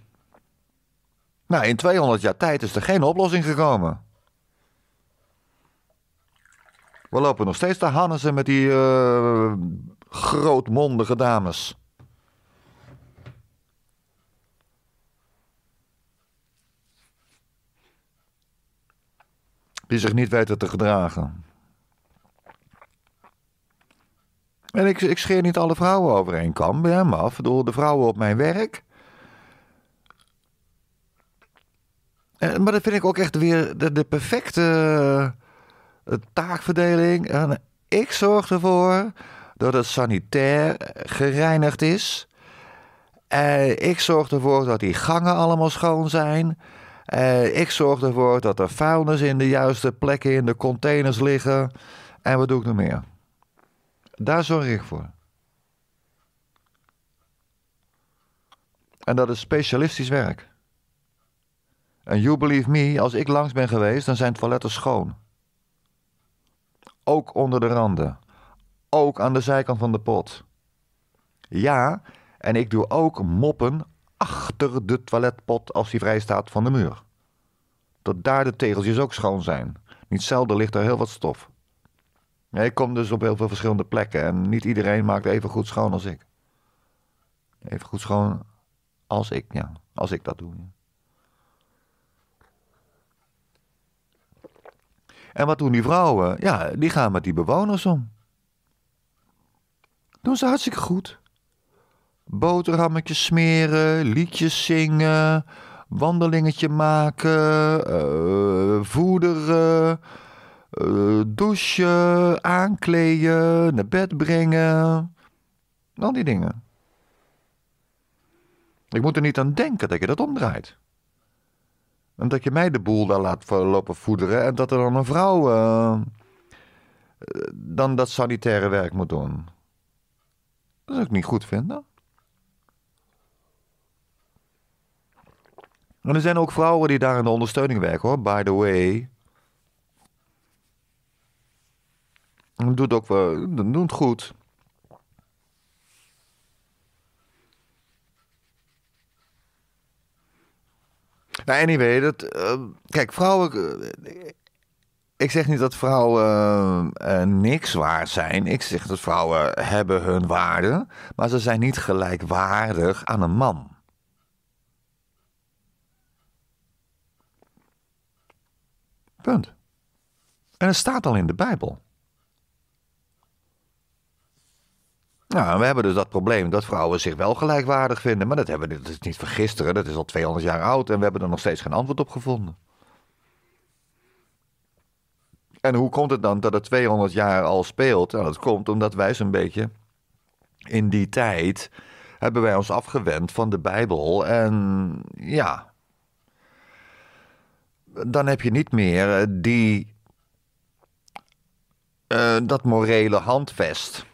Nou, in 200 jaar tijd is er geen oplossing gekomen. We lopen nog steeds te hannesen met die eh, grootmondige dames. die zich niet weten te gedragen. En ik, ik scheer niet alle vrouwen over één kam bij hem af. Door de vrouwen op mijn werk. En, eh, maar dat vind ik ook echt weer de, perfecte eh, taakverdeling. En ik zorg ervoor dat het sanitair gereinigd is. En eh, ik zorg ervoor dat die gangen allemaal schoon zijn. Eh, ik zorg ervoor dat er vuilnis in de juiste plekken in de containers liggen. En wat doe ik nog meer? Daar zorg ik voor. En dat is specialistisch werk. En you believe me, als ik langs ben geweest, dan zijn toiletten schoon. Ook onder de randen. Ook aan de zijkant van de pot. Ja, en ik doe ook moppen achter de toiletpot als die vrij staat van de muur. Dat daar de tegeltjes ook schoon zijn. Niet zelden ligt er heel wat stof. Ik kom dus op heel veel verschillende plekken en niet iedereen maakt even goed schoon als ik. Even goed schoon als ik, ja. Als ik dat doe. En wat doen die vrouwen? Ja, die gaan met die bewoners om. Doen ze hartstikke goed boterhammetjes smeren, liedjes zingen, wandelingetje maken, uh, voederen, eh, douchen, aankleden, naar bed brengen. Al die dingen. Ik moet er niet aan denken dat je dat omdraait. En dat je mij de boel daar laat lopen voederen en dat er dan een vrouw eh, dan dat sanitaire werk moet doen. Dat zou ik niet goed vinden. En er zijn ook vrouwen die daar in de ondersteuning werken hoor, by the way. Doet ook wel, dat doet goed. Nou, anyway, dat, eh, kijk, vrouwen. ik zeg niet dat vrouwen eh, niks waard zijn. Ik zeg dat vrouwen hebben hun waarde, maar ze zijn niet gelijkwaardig aan een man. En het staat al in de Bijbel. Nou, we hebben dus dat probleem dat vrouwen zich wel gelijkwaardig vinden. Maar dat, hebben, we, dat is niet van gisteren, dat is al 200 jaar oud en we hebben er nog steeds geen antwoord op gevonden. En hoe komt het dan dat het 200 jaar al speelt? Nou, dat komt omdat wij zo'n beetje in die tijd hebben wij ons afgewend van de Bijbel. En ja, dan heb je niet meer eh, die, eh, dat morele handvest.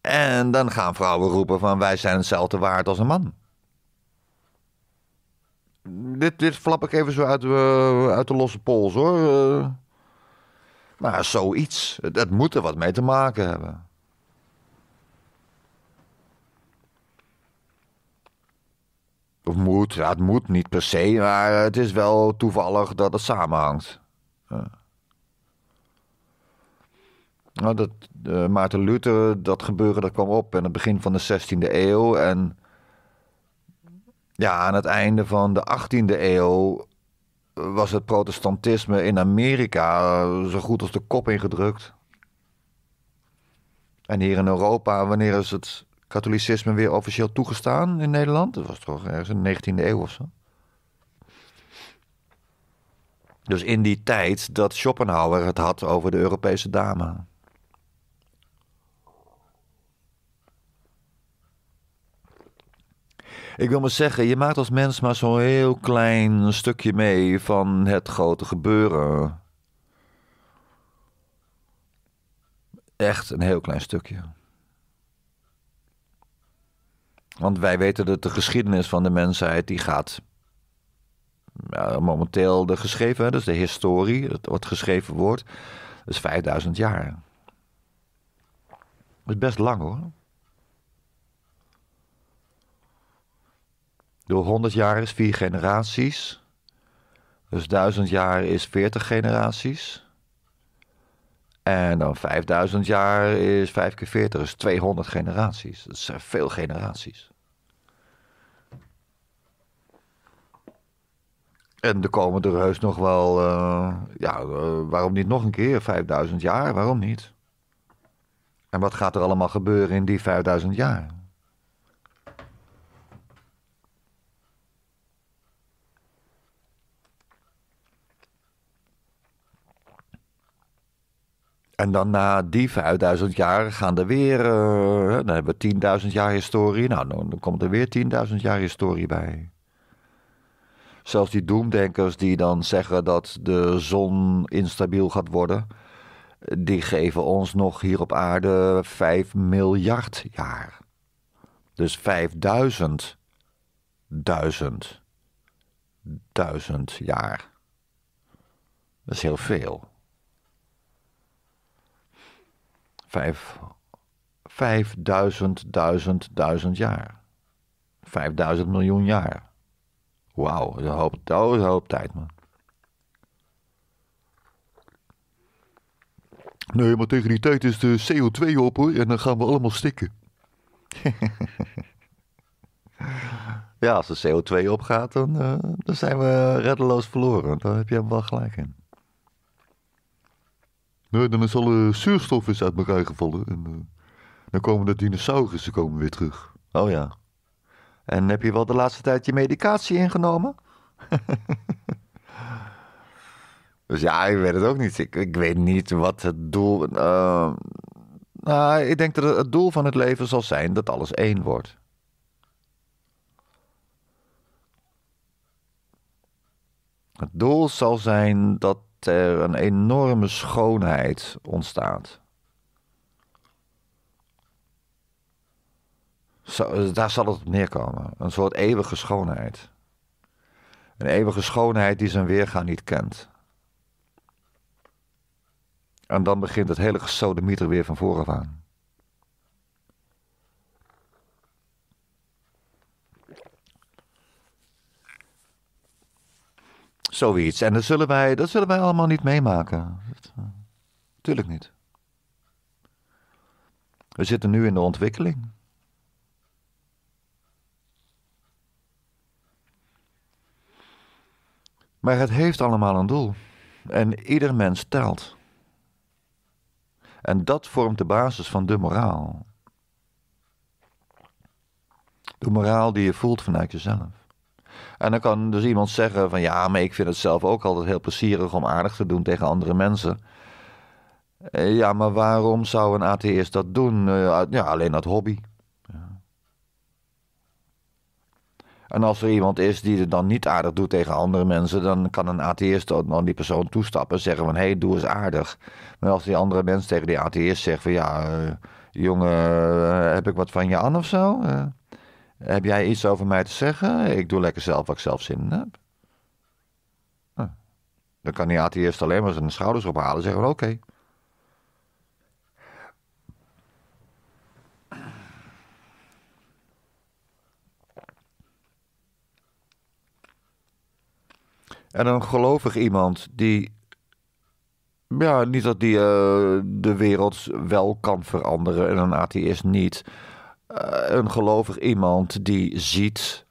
En dan gaan vrouwen roepen van wij zijn hetzelfde waard als een man. Dit, dit flap ik even zo uit, eh, uit de losse pols hoor. Uh, maar zoiets. dat moet er wat mee te maken hebben. Of moet, ja, het moet niet per se, maar het is wel toevallig dat het samenhangt. Ja. Nou, dat, uh, Maarten Luther, dat gebeuren dat kwam op in het begin van de 16e eeuw. En ja, aan het einde van de 18e eeuw was het protestantisme in Amerika eh, zo goed als de kop ingedrukt. En hier in Europa, wanneer is het katholicisme weer officieel toegestaan in Nederland. Dat was toch ergens in de 19e eeuw of zo. Dus in die tijd dat Schopenhauer het had over de Europese dame. Ik wil maar zeggen, je maakt als mens maar zo'n heel klein stukje mee van het grote gebeuren. Echt een heel klein stukje. Want wij weten dat de geschiedenis van de mensheid die gaat ja, momenteel de geschreven, dus de historie, dat wat geschreven wordt, is 5000 jaar. Dat is best lang hoor. Door 100 jaar is 4 generaties. Dus 1000 jaar is 40 generaties. En dan 5000 jaar is 5 keer 40, is 200 generaties. Dat zijn veel generaties. En er komen er heus nog wel, eh, ja, eh, waarom niet nog een keer? 5000 jaar, waarom niet? En wat gaat er allemaal gebeuren in die 5000 jaar? En dan na die 5000 jaar gaan er weer, eh, dan hebben we 10.000 jaar historie. Nou, dan komt er weer 10.000 jaar historie bij zelfs die doemdenkers die dan zeggen dat de zon instabiel gaat worden, die geven ons nog hier op aarde 5 miljard jaar. Dus 5000, duizend, jaar. Dat is heel veel. Vijf, vijfduizend, duizend, duizend jaar. Vijfduizend miljoen jaar. Wauw, dat hoop, dat een hoop tijd, man. Nee, maar tegen die tijd is de CO2 op hoor, en dan gaan we allemaal stikken. ja, als de CO2 opgaat, dan, eh, dan zijn we reddeloos verloren. Daar heb je hem wel gelijk in. Nee, dan is alle zuurstof is uit elkaar gevallen. En, eh, dan komen de dinosaurussen komen weer terug. Oh ja. En heb je wel de laatste tijd je medicatie ingenomen? dus ja, ik weet het ook niet. Ik, weet niet wat het doel. Eh, nou, ik denk dat het doel van het leven zal zijn dat alles één wordt. Het doel zal zijn dat er een enorme schoonheid ontstaat. Zo, dus daar zal het op neerkomen. Een soort eeuwige schoonheid. Een eeuwige schoonheid die zijn weergaan niet kent. En dan begint het hele gesodemieter weer van af aan. Zoiets. En dat zullen wij, dat zullen wij allemaal niet meemaken. Eh, tuurlijk niet. We zitten nu in de ontwikkeling. Maar het heeft allemaal een doel. En ieder mens telt. En dat vormt de basis van de moraal. De moraal die je voelt vanuit jezelf. En dan kan dus iemand zeggen van ja, maar ik vind het zelf ook altijd heel plezierig om aardig te doen tegen andere mensen. Eh, ja, maar waarom zou een atheïst dat doen? Eh, ja, alleen dat hobby. En als er iemand is die het dan niet aardig doet tegen andere mensen, dan kan een atheïst dan die persoon toestappen en zeggen van hé, hey, doe eens aardig. Maar als die andere mens tegen die atheïst zegt van ja, eh, jongen, eh, heb ik wat van je aan of zo? Eh, heb jij iets over mij te zeggen? Ik doe lekker zelf wat ik zelf zin heb. Dan kan die atheïst alleen maar zijn schouders ophalen en zeggen oké. En een gelovig iemand die. Ja, niet dat die eh, de wereld wel kan veranderen en een atheïst niet. Eh, een gelovig iemand die ziet.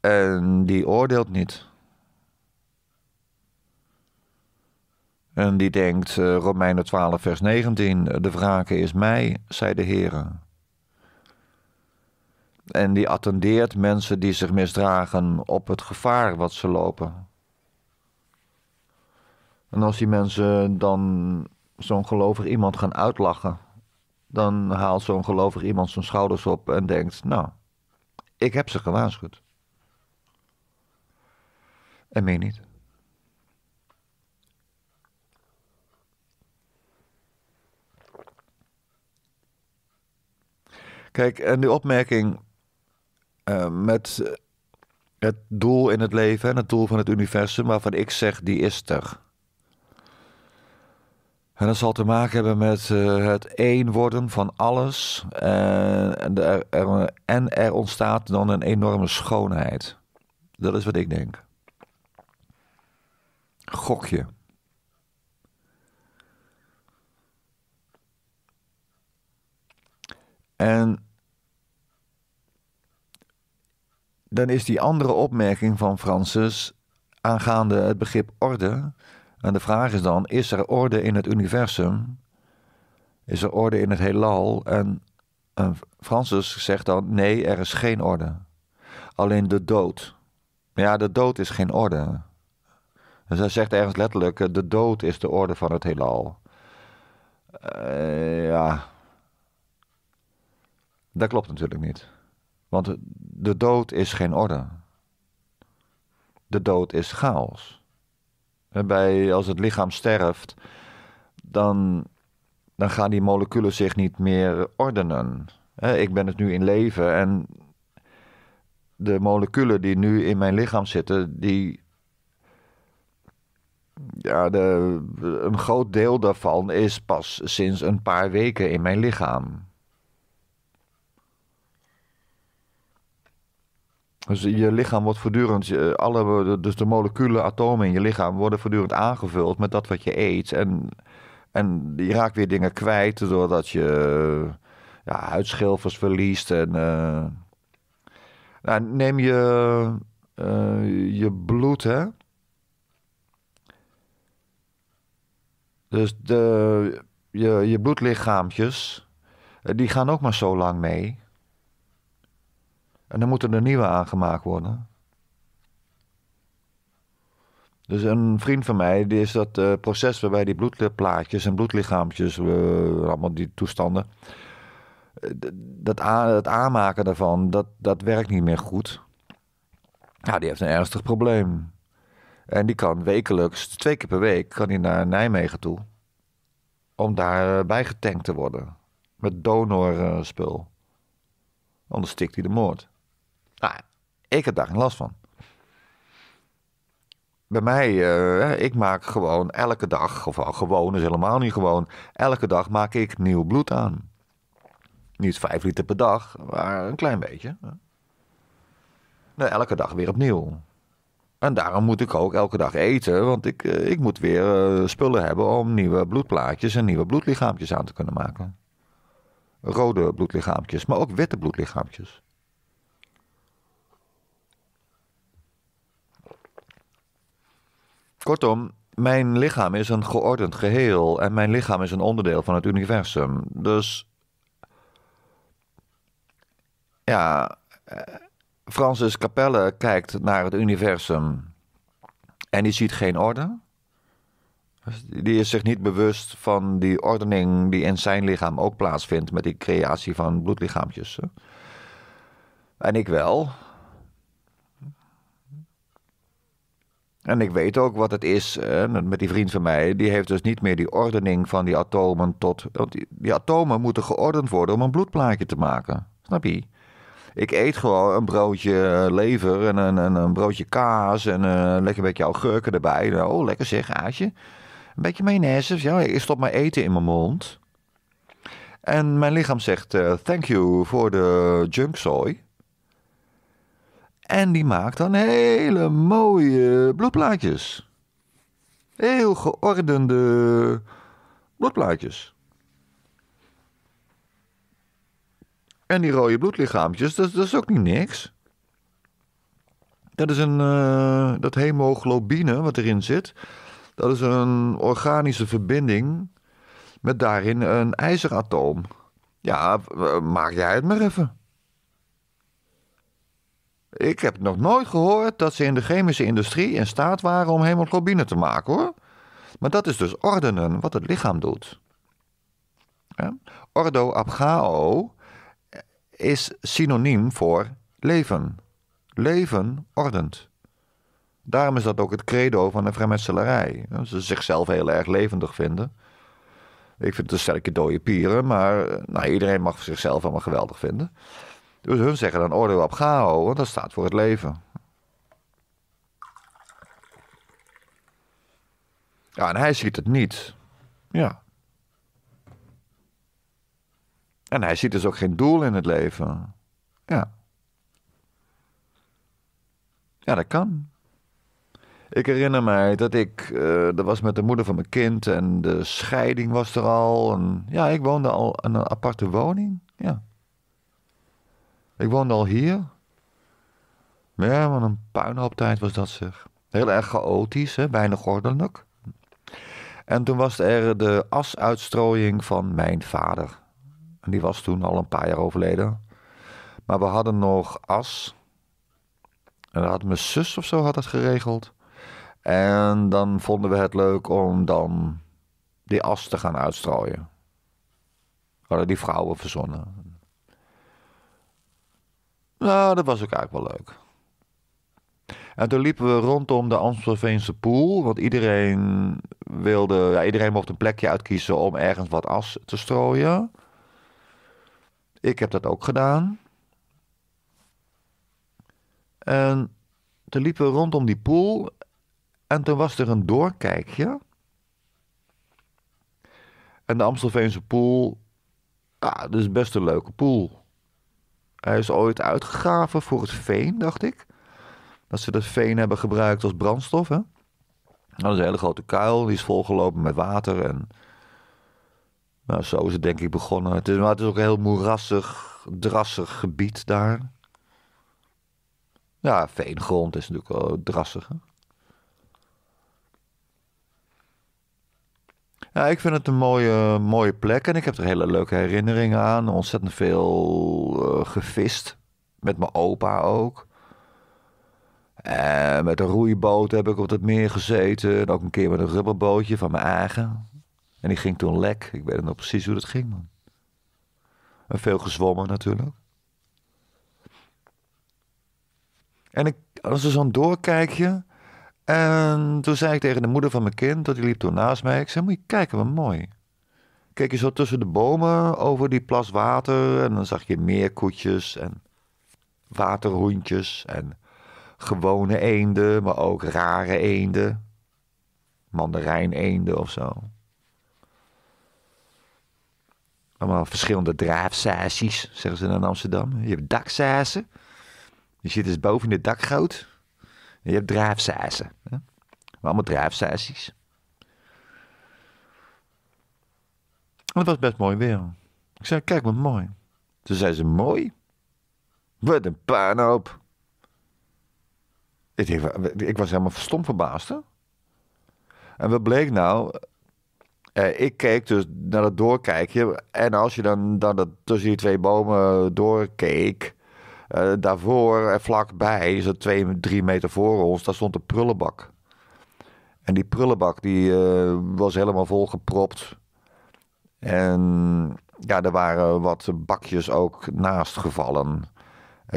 En die oordeelt niet. En die denkt, uh, Romeinen 12, vers 19, de wrake is mij, zei de Heer. En die attendeert mensen die zich misdragen op het gevaar wat ze lopen. En als die mensen dan zo'n gelovig iemand gaan uitlachen, dan haalt zo'n gelovig iemand zijn schouders op en denkt: Nou, ik heb ze gewaarschuwd. En meer niet. Kijk, en die opmerking eh, met het doel in het leven en het doel van het universum waarvan ik zeg, die is er. En dat zal te maken hebben met eh, het één worden van alles. Eh, en, er, en er ontstaat dan een enorme schoonheid. Dat is wat ik denk. Gokje. En Dan is die andere opmerking van Francis aangaande het begrip orde. En de vraag is dan: is er orde in het universum? Is er orde in het heelal? En, en Francis zegt dan: nee, er is geen orde. Alleen de dood. ja, de dood is geen orde. Dus hij zegt ergens letterlijk: eh, de dood is de orde van het heelal. Eh, ja. Dat klopt natuurlijk niet. Want de dood is geen orde. De dood is chaos. bij, als het lichaam sterft, dan, dan gaan die moleculen zich niet meer ordenen. Ik ben het nu in leven en de moleculen die nu in mijn lichaam zitten, die. Ja, de, een groot deel daarvan is pas sinds een paar weken in mijn lichaam. Dus je lichaam wordt voortdurend, eh, alle, eh, dus de moleculen, atomen in je lichaam worden voortdurend aangevuld met dat wat je eet. En, en je raakt weer dingen kwijt doordat je eh, ja, huidschilfers verliest. En, nou, neem je, je bloed, hè. Dus de, je, je bloedlichaampjes, die gaan ook maar zo lang mee. En dan moeten er nieuwe aangemaakt worden. Dus een vriend van mij, die is dat eh, proces waarbij die bloedplaatjes en bloedlichaampjes, uh, allemaal die toestanden, eh, dat, het aanmaken daarvan, dat, dat werkt niet meer goed. Nou, die heeft een ernstig probleem. En die kan wekelijks, twee keer per week, kan hij naar Nijmegen toe. Om daar getankt te worden. Met donorspul. Anders stikt hij de moord. Ik heb daar geen last van. Bij mij, eh, ik maak gewoon elke dag, of gewoon is helemaal niet gewoon, elke dag maak ik nieuw bloed aan. Niet vijf liter per dag, maar een klein beetje. Nou, elke dag weer opnieuw. En daarom moet ik ook elke dag eten, want ik, eh, ik moet weer eh, spullen hebben om nieuwe bloedplaatjes en nieuwe bloedlichaampjes aan te kunnen maken. Rode bloedlichaampjes, maar ook witte bloedlichaampjes. Kortom, mijn lichaam is een geordend geheel en mijn lichaam is een onderdeel van het universum. Dus ja, eh, Francis Capelle kijkt naar het universum en die ziet geen orde. Dus die is zich niet bewust van die ordening die in zijn lichaam ook plaatsvindt met die creatie van bloedlichaampjes. En ik wel. En ik weet ook wat het is. met die vriend van mij, die heeft dus niet meer die ordening van die atomen tot. die, atomen moeten geordend worden om een bloedplaatje te maken. Snap je? Ik eet gewoon een broodje lever en een, een broodje kaas en eh, een lekker beetje augurken erbij. Nou, oh, lekker zeg, aasje. Een beetje mayonaise. Ja, ik stop maar eten in mijn mond. En mijn lichaam zegt: eh, Thank you voor de junkzooi. En die maakt dan hele mooie bloedplaatjes. Heel geordende bloedplaatjes. En die rode bloedlichaamtjes, dat, dat is ook niet niks. Dat is een. Eh, dat hemoglobine wat erin zit. Dat is een organische verbinding. Met daarin een ijzeratoom. Ja, maak jij het maar even. Ik heb nog nooit gehoord dat ze in de chemische industrie in staat waren om hemoglobine te maken hoor. Maar dat is dus ordenen wat het lichaam doet. Ja? Ordo abgao is synoniem voor leven. Leven ordent. Daarom is dat ook het credo van de vrijmetselarij. ze zichzelf heel erg levendig vinden. Ik vind het een sterke dode pieren, maar eh, nou, iedereen mag zichzelf allemaal geweldig vinden. Dus hun zeggen dan oordeel op Gao, want dat staat voor het leven. Ja, en hij ziet het niet. Ja. En hij ziet dus ook geen doel in het leven. Ja. Ja, dat kan. Ik herinner mij dat ik, eh, dat was met de moeder van mijn kind en de scheiding was er al. En, ja, ik woonde al in een aparte woning. Ja. Ik woonde al hier. Ja, een puinhoop tijd was dat zeg. Heel erg chaotisch, weinig ordelijk. En toen was er de asuitstrooiing van mijn vader. En die was toen al een paar jaar overleden. Maar we hadden nog as. En dat had mijn zus of zo had het geregeld. En dan vonden we het leuk om dan die as te gaan uitstrooien. hadden die vrouwen verzonnen. Nou, dat was ook eigenlijk wel leuk. En toen liepen we rondom de Amstelveense poel. Want iedereen, wilde, ja, iedereen mocht een plekje uitkiezen om ergens wat as te strooien. Ik heb dat ook gedaan. En toen liepen we rondom die poel. En toen was er een doorkijkje. En de Amstelveense poel. Ja, dat is best een leuke poel. Hij is ooit uitgegraven voor het veen, dacht ik. Dat ze dat veen hebben gebruikt als brandstof. Hè? Dat is een hele grote kuil, die is volgelopen met water. En... Nou, zo is het denk ik begonnen. Het is, maar het is ook een heel moerassig, drassig gebied daar. Ja, veengrond is natuurlijk wel drassig. Ja, ik vind het een mooie, mooie plek en ik heb er hele leuke herinneringen aan. Ontzettend veel uh, gevist. Met mijn opa ook. Eh, met een roeiboot heb ik op het meer gezeten. En ook een keer met een rubberbootje van mijn eigen. En die ging toen lek. Ik weet nog precies hoe dat ging, man. En veel gezwommen natuurlijk. En ik, als er zo'n doorkijkje. En toen zei ik tegen de moeder van mijn kind, dat die liep toen naast mij. Ik zei, moet je kijken, wat mooi. Kijk je zo tussen de bomen over die plas water en dan zag je meerkoetjes en waterhoentjes en gewone eenden, maar ook rare eenden. mandarijneenden eenden of zo. Allemaal verschillende draafsessies, zeggen ze in Amsterdam. Je hebt daksassen. Je zit dus boven in de dakgoot. Je hebt Allemaal druifsaisjes. Het was best mooi weer. Ik zei, kijk wat mooi. Toen zei ze, mooi? Wat een puinhoop. Ik, ik was helemaal stom verbaasd. En wat bleek nou? Eh, ik keek dus naar het doorkijkje. En als je dan, dan tussen die twee bomen doorkeek... Uh, daarvoor, eh, vlakbij, zo twee, drie meter voor ons, daar stond een prullenbak. En die prullenbak die, eh, was helemaal volgepropt. En ja, er waren wat bakjes ook naast gevallen.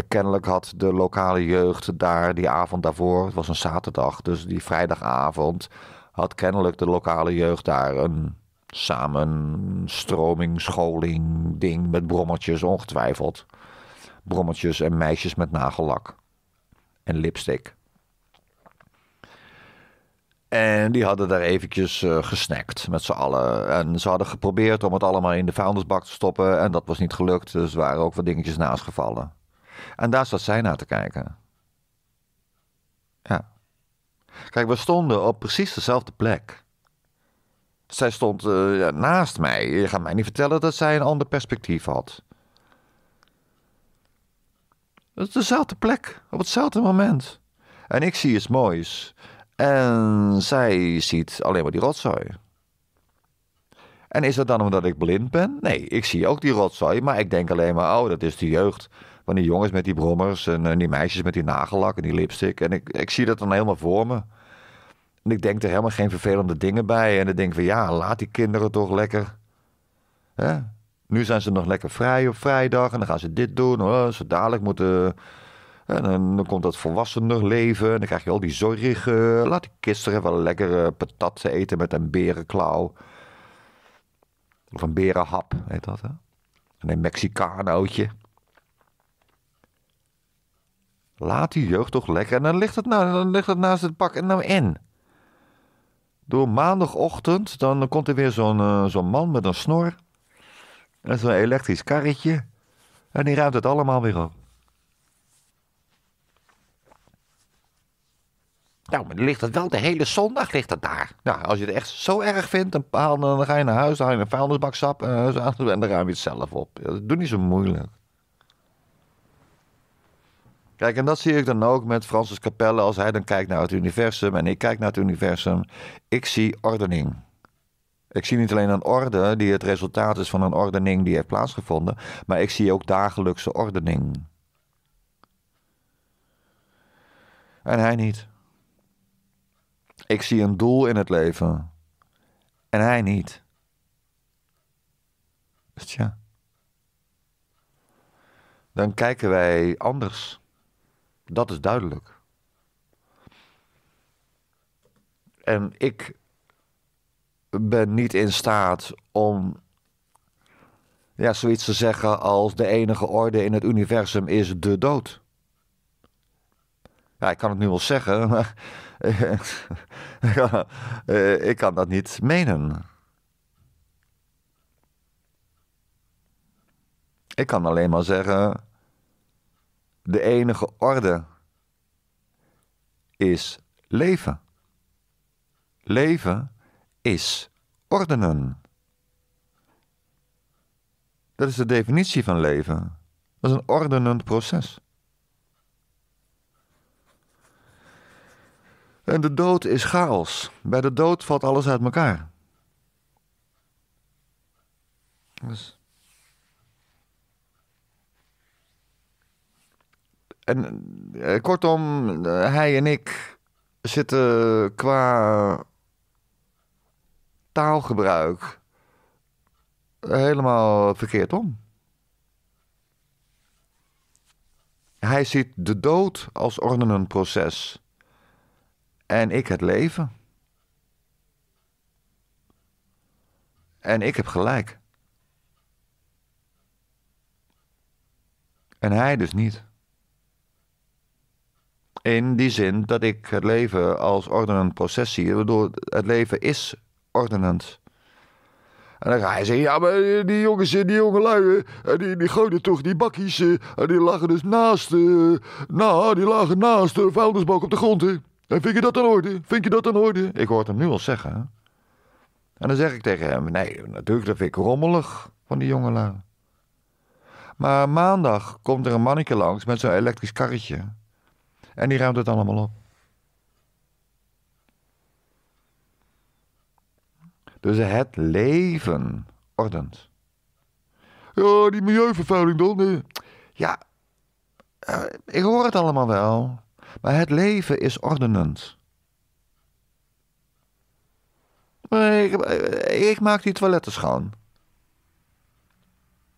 kennelijk had de lokale jeugd daar die avond daarvoor, het was een zaterdag, dus die vrijdagavond, had kennelijk de lokale jeugd daar een samenstroming, scholing, ding met brommetjes ongetwijfeld brommetjes en meisjes met nagellak. En lipstick. En die hadden daar eventjes uh, gesnackt met z'n allen. En ze hadden geprobeerd om het allemaal in de vuilnisbak te stoppen. En dat was niet gelukt, dus waren ook wat dingetjes naast gevallen. En daar zat zij naar te kijken. Ja. Kijk, we stonden op precies dezelfde plek. Zij stond eh, naast mij. Je gaat mij niet vertellen dat zij een ander perspectief had. Het is dezelfde plek, op hetzelfde moment. En ik zie iets moois. En zij ziet alleen maar die rotzooi. En is dat dan omdat ik blind ben? Nee, ik zie ook die rotzooi, maar ik denk alleen maar, oh, dat is de jeugd. Van die jongens met die brommers en, eh, die meisjes met die nagellak en die lipstick. En ik, ik zie dat dan helemaal voor me. En ik denk er helemaal geen vervelende dingen bij. En dan denk van, ja, laat die kinderen toch lekker. Hè? Nu zijn ze nog lekker vrij op vrijdag en dan gaan ze dit doen. Oh, ze dadelijk moeten. En dan komt dat volwassener leven. En dan krijg je al die zorgen. Laat die kisteren wel lekker eh, patat eten met een berenklauw. Of een berenhap, heet dat hè? En een Mexicanootje. Laat die jeugd toch lekker. En dan ligt het, nou, dan ligt het naast het pak. En nou en? Door maandagochtend, dan komt er weer zo'n eh, zo'n man met een snor. Dat is een elektrisch karretje. En die ruimt het allemaal weer op. Nou, maar dan ligt het wel de hele zondag ligt dat daar. Nou, als je het echt zo erg vindt, dan, haal, dan ga je naar huis, haal je een vuilnisbak sap eh, en, dan ruim je het zelf op. Doe niet zo moeilijk. Kijk, en dat zie ik dan ook met Francis Capelle als hij dan kijkt naar het universum en ik kijk naar het universum. Ik zie ordening. Ik zie niet alleen een orde die het resultaat is van een ordening die heeft plaatsgevonden, maar ik zie ook dagelijkse ordening. En hij niet. Ik zie een doel in het leven. En hij niet. tja. Dan kijken wij anders. Dat is duidelijk. En ik ben niet in staat om ja, zoiets te zeggen als de enige orde in het universum is de dood. Ja, ik kan het nu wel zeggen, maar eh, ik kan dat niet menen. Ik kan alleen maar zeggen, de enige orde is leven. Leven is ordenen. Dat is de definitie van leven. Dat is een ordenend proces. En de dood is chaos. Bij de dood valt alles uit elkaar. Dus. En eh, kortom, eh, hij en ik zitten qua taalgebruik helemaal verkeerd om. Hij ziet de dood als ordenend proces en ik het leven. En ik heb gelijk. En hij dus niet. In die zin dat ik het leven als ordenend proces zie, waardoor het leven is en dan ga je zeggen, ja, maar die jongens, eh, die jongelui, eh, die, die gooiden toch die bakjes, eh, die lagen dus naast, nou, die lagen naast de vuilnisbak op de grond, hè. En vind je dat in orde? Vind je dat in orde? Ik hoor hem nu al zeggen, En dan zeg ik tegen hem, nee, natuurlijk, dat vind ik rommelig van die jongelui. Maar maandag komt er een manneke langs met zo'n elektrisch karretje. En die ruimt het allemaal op. Dus het leven ordent. Ja, die milieuvervuiling dan. Nee. Ja, eh, ik hoor het allemaal wel. Maar het leven is ordenend. Ik, eh, ik maak die toiletten schoon.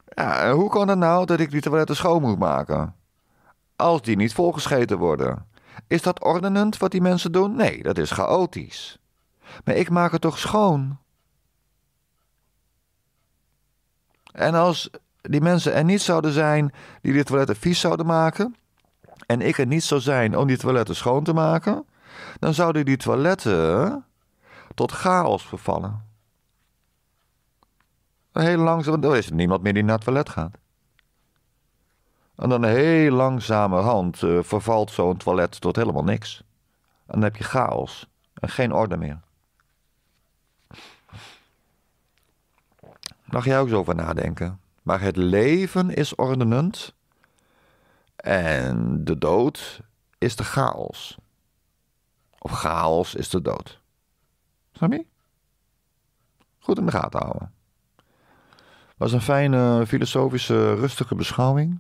Ja, hoe kan het nou dat ik die toiletten schoon moet maken? Als die niet volgescheten worden. Is dat ordenend wat die mensen doen? Nee, dat is chaotisch. Maar ik maak het toch schoon? En als die mensen er niet zouden zijn die die toiletten vies zouden maken, en ik er niet zou zijn om die toiletten schoon te maken, dan zouden die toiletten tot chaos vervallen. Heel langzaam, er is er niemand meer die naar het toilet gaat. En dan heel langzamerhand uh, vervalt zo'n toilet tot helemaal niks. En dan heb je chaos en geen orde meer. Mag jij ook zo over nadenken. Maar het leven is ordenend en de dood is de chaos. Of chaos is de dood. Snap je? Goed in de gaten houden. Was een fijne, filosofische, rustige beschouwing.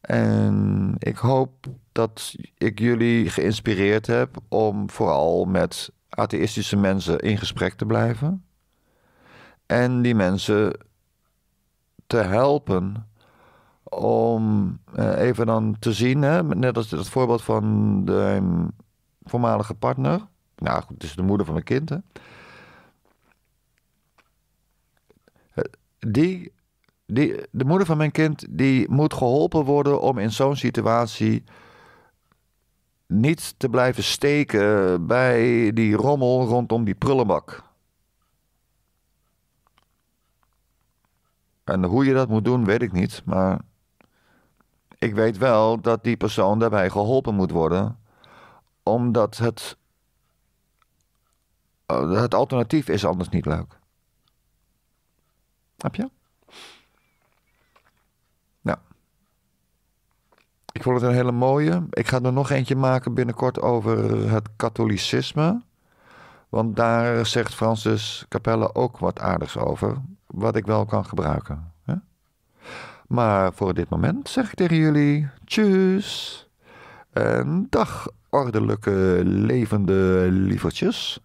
En ik hoop dat ik jullie geïnspireerd heb om vooral met atheïstische mensen in gesprek te blijven en die mensen te helpen om eh, even dan te zien, hè, net als het voorbeeld van de ehm, voormalige partner. Nou goed, het is de moeder van mijn kind. Hè. Eh, die, die, de moeder van mijn kind die moet geholpen worden om in zo'n situatie niet te blijven steken bij die rommel rondom die prullenbak. En hoe je dat moet doen, weet ik niet. Maar ik weet wel dat die persoon daarbij geholpen moet worden. Omdat het, eh, het alternatief is anders niet leuk. Heb je? Nou. Ik vond het een hele mooie. Ik ga er nog eentje maken binnenkort over het katholicisme. Want daar zegt Francis Capelle ook wat aardigs over wat ik wel kan gebruiken. Hè? Maar voor dit moment zeg ik tegen jullie: tjus. En dag, ordelijke, levende lievertjes.